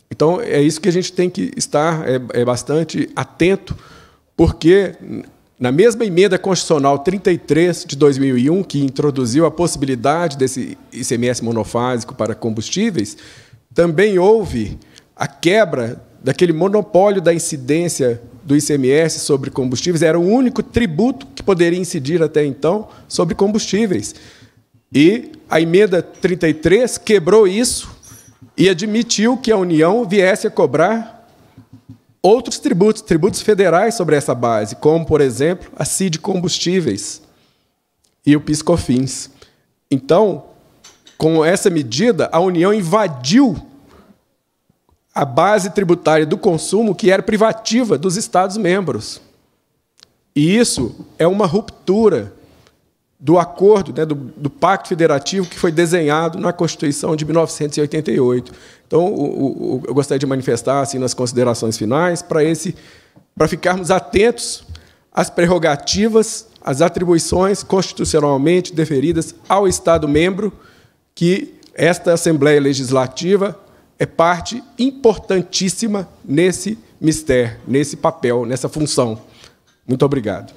Então, é isso que a gente tem que estar é, é bastante atento, porque na mesma emenda constitucional 33 de 2001, que introduziu a possibilidade desse ICMS monofásico para combustíveis, também houve a quebra daquele monopólio da incidência do ICMS sobre combustíveis, era o único tributo que poderia incidir até então sobre combustíveis. E a emenda 33 quebrou isso e admitiu que a União viesse a cobrar outros tributos, tributos federais sobre essa base, como, por exemplo, a CID Combustíveis e o PiscoFins. Então, com essa medida, a União invadiu a base tributária do consumo que era privativa dos Estados-membros. E isso é uma ruptura do acordo, né, do, do, pacto federativo que foi desenhado na Constituição de 1988. Então, o, o, eu gostaria de manifestar assim nas considerações finais para esse, para ficarmos atentos às prerrogativas, às atribuições constitucionalmente deferidas ao Estado-membro que esta Assembleia Legislativa é parte importantíssima nesse mistério, nesse papel, nessa função. Muito obrigado.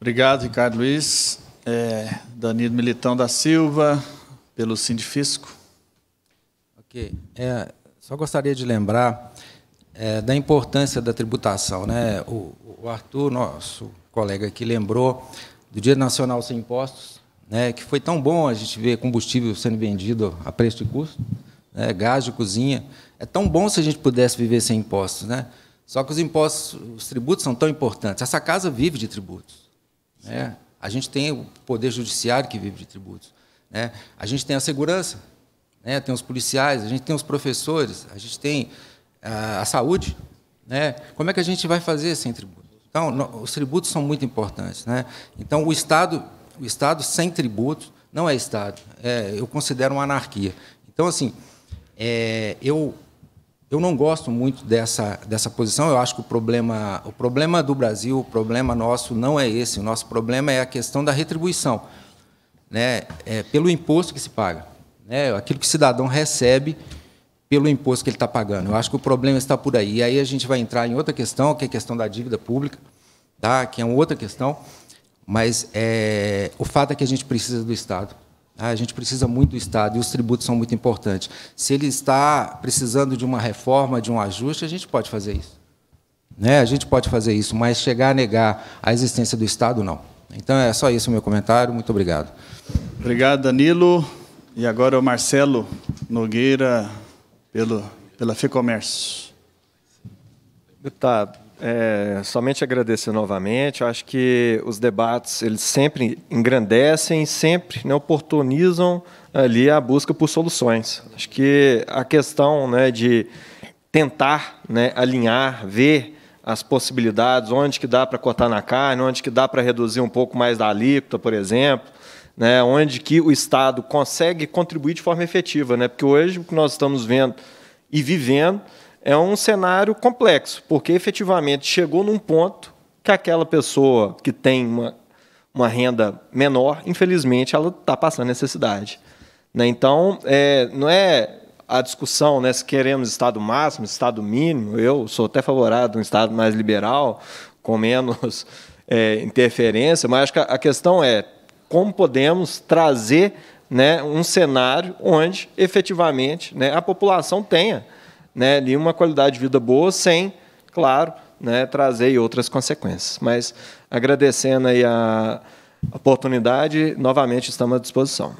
Obrigado, Ricardo Luiz. É, Danilo Militão da Silva, pelo Sindifisco. Ok. É, só gostaria de lembrar é, da importância da tributação. Né? O, o, Arthur, nosso colega aqui, lembrou do Dia Nacional Sem Impostos, né, que foi tão bom a gente ver combustível sendo vendido a preço de custo né? gás de cozinha. É tão bom se a gente pudesse viver sem impostos, né? Só que os impostos, os tributos são tão importantes. Essa casa vive de tributos. Né? A gente tem o poder judiciário que vive de tributos. Né? A gente tem a segurança, né? tem os policiais, a gente tem os professores, a gente tem a, ah, a saúde. Né? Como é que a gente vai fazer sem tributos? Então, no, os tributos são muito importantes. Né? Então, o Estado, o Estado sem tributos não é Estado. É, eu considero uma anarquia. Então, assim, é, eu, eu não gosto muito dessa, dessa posição. Eu acho que o problema, o problema do Brasil, o problema nosso não é esse. O nosso problema é a questão da retribuição, né? É, pelo imposto que se paga, né? aquilo que o cidadão recebe pelo imposto que ele está pagando. Eu acho que o problema está por aí. E aí a gente vai entrar em outra questão, que é a questão da dívida pública, tá? que é uma outra questão. Mas é, o fato é que a gente precisa do Estado. Ah, a gente precisa muito do Estado e os tributos são muito importantes. Se ele está precisando de uma reforma, de um ajuste, a gente pode fazer isso. Né? A gente pode fazer isso, mas chegar a negar a existência do Estado, não. Então é só isso o meu comentário. Muito obrigado. Obrigado, Danilo. E agora o Marcelo Nogueira, pelo, pela FEComércio. Deputado, é, somente agradecer novamente. Eu acho que os debates eles sempre engrandecem, sempre né, oportunizam ali a busca por soluções. Acho que a questão né, de tentar né, alinhar, ver as possibilidades, onde que dá para cortar na carne, onde que dá para reduzir um pouco mais da alíquota, por exemplo, né, onde que o Estado consegue contribuir de forma efetiva, né, porque hoje o que nós estamos vendo e vivendo é um cenário complexo, porque efetivamente chegou num ponto que aquela pessoa que tem uma, uma renda menor, infelizmente, ela está passando necessidade. Né? Então, é, não é a discussão né, se queremos Estado máximo, Estado mínimo. Eu sou até favorável a um Estado mais liberal, com menos é, interferência, mas acho que a questão é como podemos trazer né, um cenário onde efetivamente né, a população tenha né, uma qualidade de vida boa, sem, claro, né, trazer outras consequências. Mas agradecendo aí a oportunidade, novamente estamos à disposição.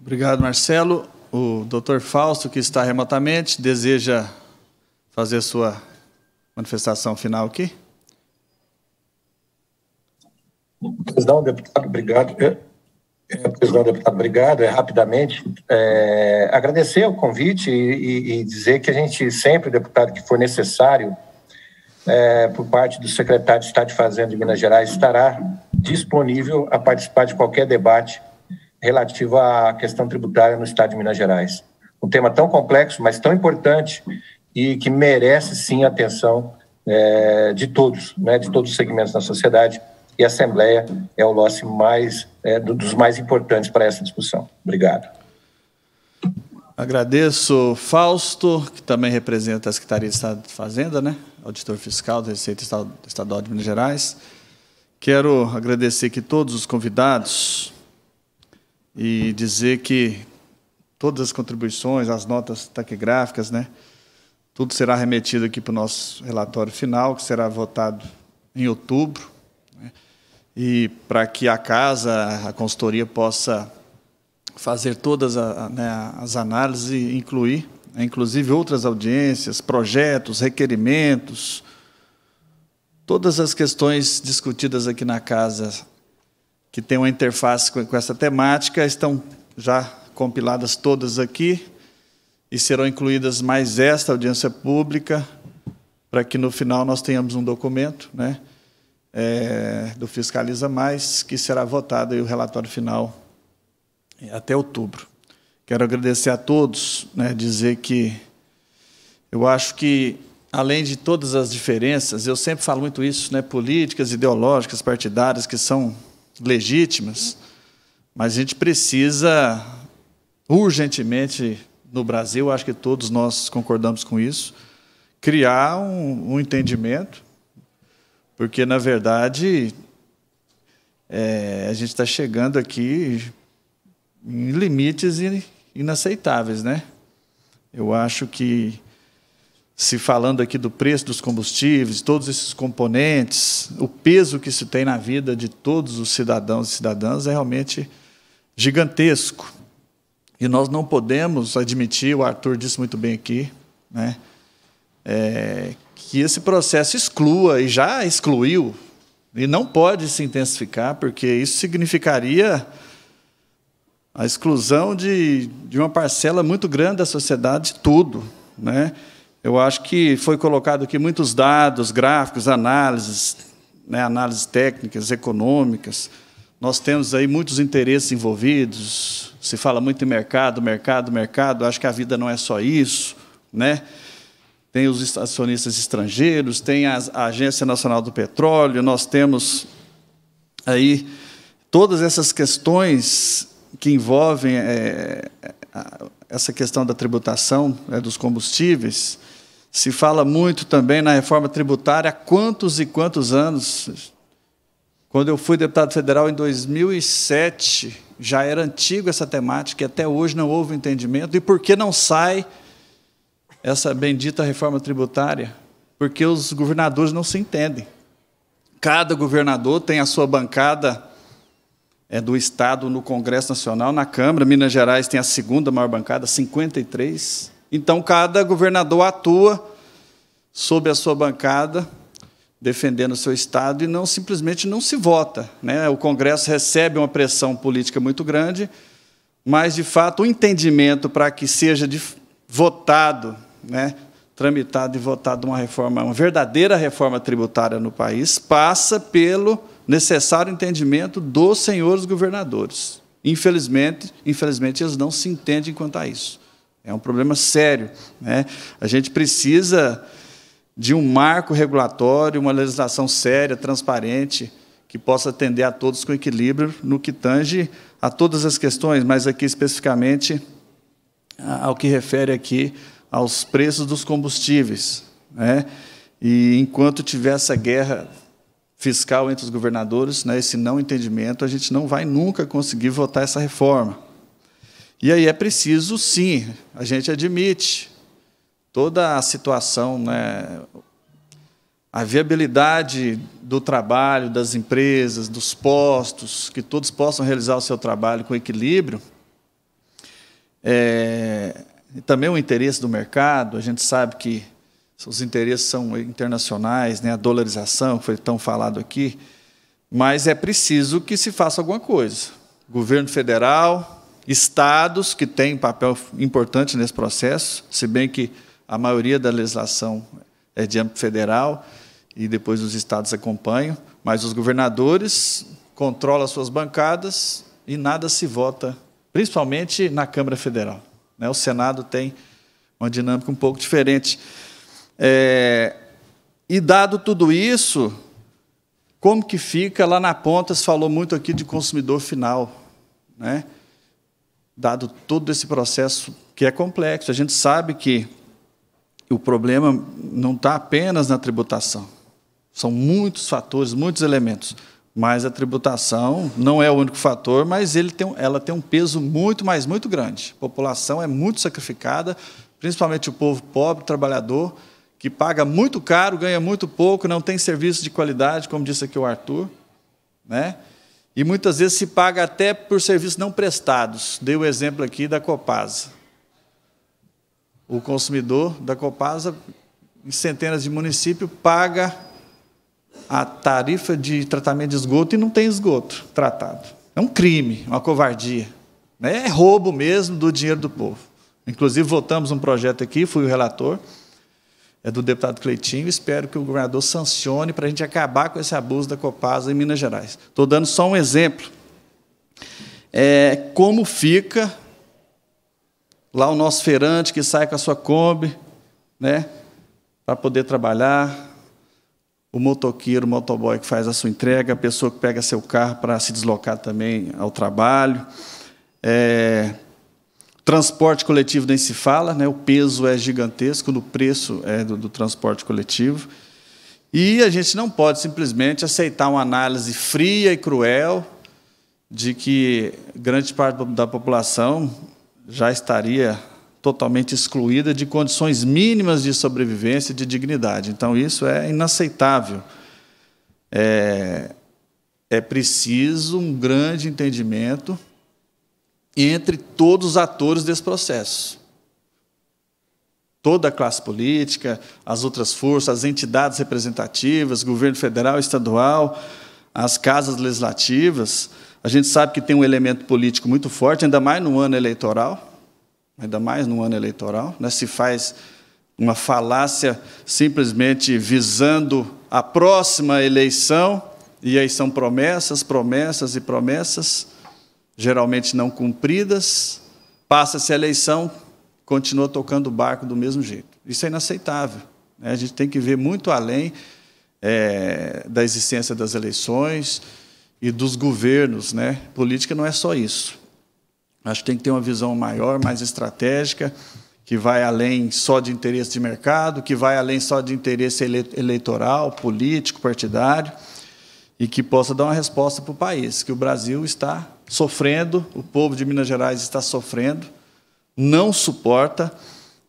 Obrigado, Marcelo. O doutor Fausto, que está remotamente, deseja fazer sua manifestação final aqui. Não, deputado, obrigado. É, Senhor é, deputado, obrigado. É, rapidamente, é, agradecer o convite e, e, dizer que a gente sempre, deputado, que for necessário, é, por parte do secretário de Estado de Fazenda de Minas Gerais, estará disponível a participar de qualquer debate relativo à questão tributária no Estado de Minas Gerais. Um tema tão complexo, mas tão importante e que merece sim a atenção é, de todos, né, de todos os segmentos da sociedade e a Assembleia é o lote mais, é, dos mais importantes para essa discussão. Obrigado. Agradeço Fausto, que também representa a Secretaria de Estado de Fazenda, né? auditor fiscal da Receita Estadual de Minas Gerais. Quero agradecer aqui todos os convidados e dizer que todas as contribuições, as notas taquigráficas, né? Tudo será remetido aqui para o nosso relatório final, que será votado em outubro e para que a casa, a consultoria possa fazer todas a, né, as análises e incluir, né, inclusive outras audiências, projetos, requerimentos, todas as questões discutidas aqui na casa que tem uma interface com, com essa temática estão já compiladas todas aqui e serão incluídas mais esta audiência pública para que no final nós tenhamos um documento, né? é, do Fiscaliza Mais, que será votado aí o relatório final é, até outubro. Quero agradecer a todos, né, dizer que eu acho que, além de todas as diferenças, eu sempre falo muito isso, né, políticas, ideológicas, partidárias, que são legítimas, mas a gente precisa urgentemente no Brasil, acho que todos nós concordamos com isso, criar um, um entendimento porque, na verdade, é, a gente está chegando aqui em limites inaceitáveis, né? Eu acho que se falando aqui do preço dos combustíveis, todos esses componentes, o peso que isso tem na vida de todos os cidadãos e cidadãs é realmente gigantesco. E nós não podemos admitir, o Arthur disse muito bem aqui, né? É, que esse processo exclua, e já excluiu, e não pode se intensificar, porque isso significaria a exclusão de, de uma parcela muito grande da sociedade, tudo. Né? Eu acho que foi colocado aqui muitos dados, gráficos, análises, né, análises técnicas, econômicas. Nós temos aí muitos interesses envolvidos. Se fala muito em mercado, mercado, mercado. Acho que a vida não é só isso, né? tem os acionistas estrangeiros, tem a, Agência Nacional do Petróleo, nós temos aí todas essas questões que envolvem é, essa questão da tributação é, dos combustíveis. Se fala muito também na reforma tributária há quantos e quantos anos. Quando eu fui deputado federal em 2007, já era antigo essa temática e até hoje não houve entendimento. E por que não sai essa bendita reforma tributária, porque os governadores não se entendem. Cada governador tem a sua bancada é, do Estado no Congresso Nacional, na Câmara. Minas Gerais tem a segunda maior bancada, 53. Então, cada governador atua sob a sua bancada, defendendo o seu Estado, e não simplesmente não se vota. Né? O Congresso recebe uma pressão política muito grande, mas, de fato, o entendimento para que seja votado né, tramitada e votada uma reforma, uma verdadeira reforma tributária no país, passa pelo necessário entendimento dos senhores governadores. Infelizmente, infelizmente eles não se entendem quanto a isso. É um problema sério. Né? A gente precisa de um marco regulatório, uma legislação séria, transparente, que possa atender a todos com equilíbrio no que tange a todas as questões, mas aqui especificamente ao que refere aqui aos preços dos combustíveis. Né? E enquanto tiver essa guerra fiscal entre os governadores, né, esse não entendimento, a gente não vai nunca conseguir votar essa reforma. E aí é preciso, sim, a gente admite toda a situação, né, a viabilidade do trabalho, das empresas, dos postos, que todos possam realizar o seu trabalho com equilíbrio, é, e também o interesse do mercado, a gente sabe que os interesses são internacionais, né? a dolarização, que foi tão falado aqui, mas é preciso que se faça alguma coisa. Governo federal, estados, que têm papel importante nesse processo, se bem que a maioria da legislação é de âmbito federal e depois os estados acompanham, mas os governadores controlam suas bancadas e nada se vota, principalmente na Câmara Federal. Né? O Senado tem uma dinâmica um pouco diferente. É, e dado tudo isso, como que fica lá na ponta? Se falou muito aqui de consumidor final, né? Dado todo esse processo que é complexo, a gente sabe que o problema não está apenas na tributação, são muitos fatores, muitos elementos. Mas a tributação não é o único fator, mas tem, ela tem um peso muito, mais muito grande. A população é muito sacrificada, principalmente o povo pobre, trabalhador, que paga muito caro, ganha muito pouco, não tem serviço de qualidade, como disse aqui o Arthur. Né? E muitas vezes se paga até por serviços não prestados. Dei o exemplo aqui da Copasa. O consumidor da Copasa, em centenas de municípios, paga a tarifa de tratamento de esgoto e não tem esgoto tratado. É um crime, uma covardia. Né? É roubo mesmo do dinheiro do povo. Inclusive, votamos um projeto aqui, fui o relator, é do deputado Cleitinho. Espero que o governador sancione para a gente acabar com esse abuso da Copasa em Minas Gerais. Estou dando só um exemplo. É, como fica lá o nosso feirante que sai com a sua Kombi né, para poder trabalhar, o motoqueiro, o motoboy que faz a sua entrega, a pessoa que pega seu carro para se deslocar também ao trabalho. É, transporte coletivo nem se fala, né? o peso é gigantesco no preço é, do, do transporte coletivo. E a gente não pode simplesmente aceitar uma análise fria e cruel de que grande parte da população já estaria totalmente excluída de condições mínimas de sobrevivência e de dignidade. Então, isso é inaceitável. É, é preciso um grande entendimento entre todos os atores desse processo. Toda a classe política, as outras forças, as entidades representativas, governo federal, estadual, as casas legislativas. A gente sabe que tem um elemento político muito forte, ainda mais no ano eleitoral ainda mais no ano eleitoral, né? se faz uma falácia simplesmente visando a próxima eleição, e aí são promessas, promessas e promessas, geralmente não cumpridas, passa-se a eleição, continua tocando o barco do mesmo jeito. Isso é inaceitável. Né? A gente tem que ver muito além é, da existência das eleições e dos governos. Né? Política não é só isso. Acho que tem que ter uma visão maior, mais estratégica, que vai além só de interesse de mercado, que vai além só de interesse eleitoral, político, partidário, e que possa dar uma resposta para o país, que o Brasil está sofrendo, o povo de Minas Gerais está sofrendo, não suporta,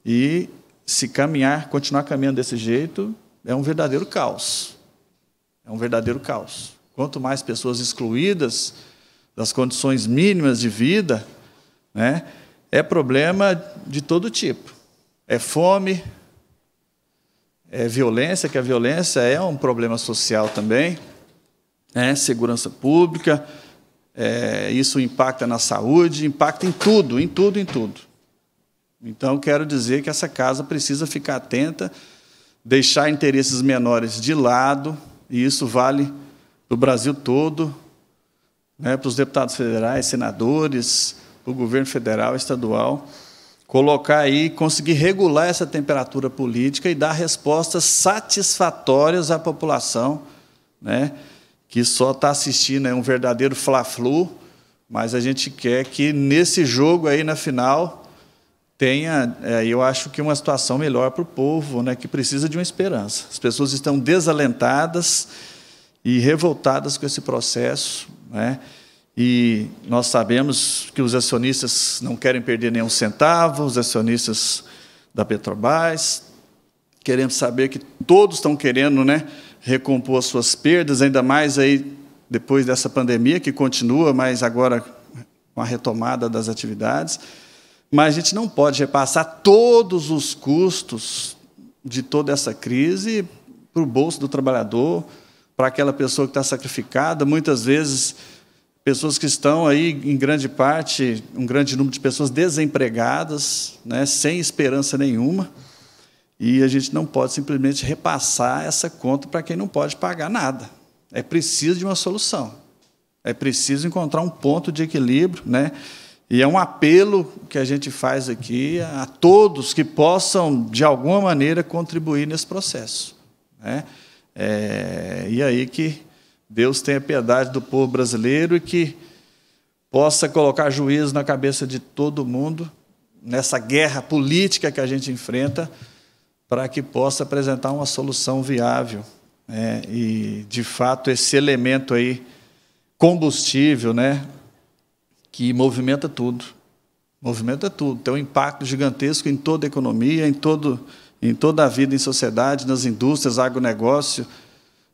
e se caminhar, continuar caminhando desse jeito, é um verdadeiro caos. É um verdadeiro caos. Quanto mais pessoas excluídas das condições mínimas de vida, né? É problema de todo tipo. É fome, é violência, que a violência é um problema social também, né? segurança pública, é, isso impacta na saúde, impacta em tudo, em tudo, em tudo. Então, quero dizer que essa casa precisa ficar atenta, deixar interesses menores de lado, e isso vale para o Brasil todo, né? para os deputados federais, senadores, o governo federal, estadual, colocar aí, conseguir regular essa temperatura política e dar respostas satisfatórias à população, né? que só está assistindo é um verdadeiro fla-flu, mas a gente quer que nesse jogo aí na final tenha, é, eu acho que uma situação melhor para o povo, né, que precisa de uma esperança. As pessoas estão desalentadas e revoltadas com esse processo, né? E nós sabemos que os acionistas não querem perder nenhum centavo, os acionistas da Petrobras. Queremos saber que todos estão querendo né, recompor as suas perdas, ainda mais aí depois dessa pandemia que continua, mas agora com a retomada das atividades. Mas a gente não pode repassar todos os custos de toda essa crise para o bolso do trabalhador, para aquela pessoa que está sacrificada. Muitas vezes pessoas que estão aí, em grande parte, um grande número de pessoas desempregadas, né, sem esperança nenhuma, e a gente não pode simplesmente repassar essa conta para quem não pode pagar nada. É preciso de uma solução, é preciso encontrar um ponto de equilíbrio, né? E é um apelo que a gente faz aqui a todos que possam, de alguma maneira, contribuir nesse processo. Né? É, e aí que Deus tenha piedade do povo brasileiro e que possa colocar juízo na cabeça de todo mundo nessa guerra política que a gente enfrenta, para que possa apresentar uma solução viável. Né? E, de fato, esse elemento aí, combustível, né? que movimenta tudo. Movimenta tudo, tem um impacto gigantesco em toda a economia, em, todo, em toda a vida em sociedade, nas indústrias, agronegócio,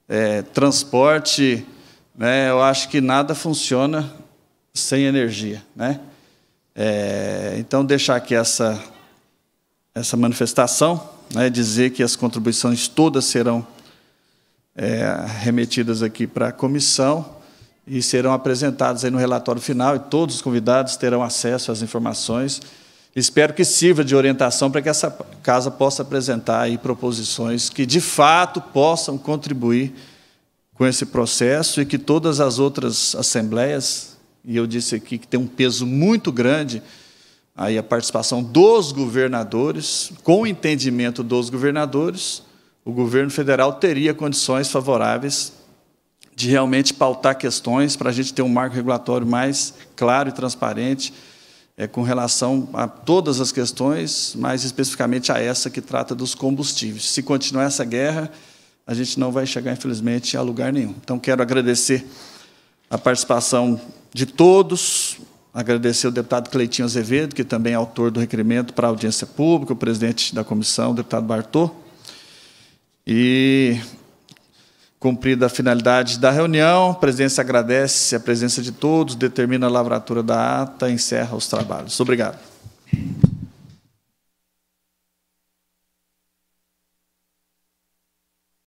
é, transporte, né? eu acho que nada funciona sem energia. Né? É, então, deixar aqui essa, essa manifestação, né? dizer que as contribuições todas serão é, remetidas aqui para a comissão e serão apresentadas aí no relatório final, e todos os convidados terão acesso às informações. Espero que sirva de orientação para que essa casa possa apresentar aí proposições que, de fato, possam contribuir com esse processo e que todas as outras assembleias, e eu disse aqui que tem um peso muito grande aí a participação dos governadores, com o entendimento dos governadores, o governo federal teria condições favoráveis de realmente pautar questões para a gente ter um marco regulatório mais claro e transparente é, com relação a todas as questões, mais especificamente a essa que trata dos combustíveis. Se continuar essa guerra, a gente não vai chegar, infelizmente, a lugar nenhum. Então, quero agradecer a participação de todos, agradecer ao deputado Cleitinho Azevedo, que também é autor do requerimento para a audiência pública, o presidente da comissão, o deputado Bartô. E Cumprida a finalidade da reunião, a presidência agradece a presença de todos, determina a lavratura da ata, encerra os trabalhos. Obrigado.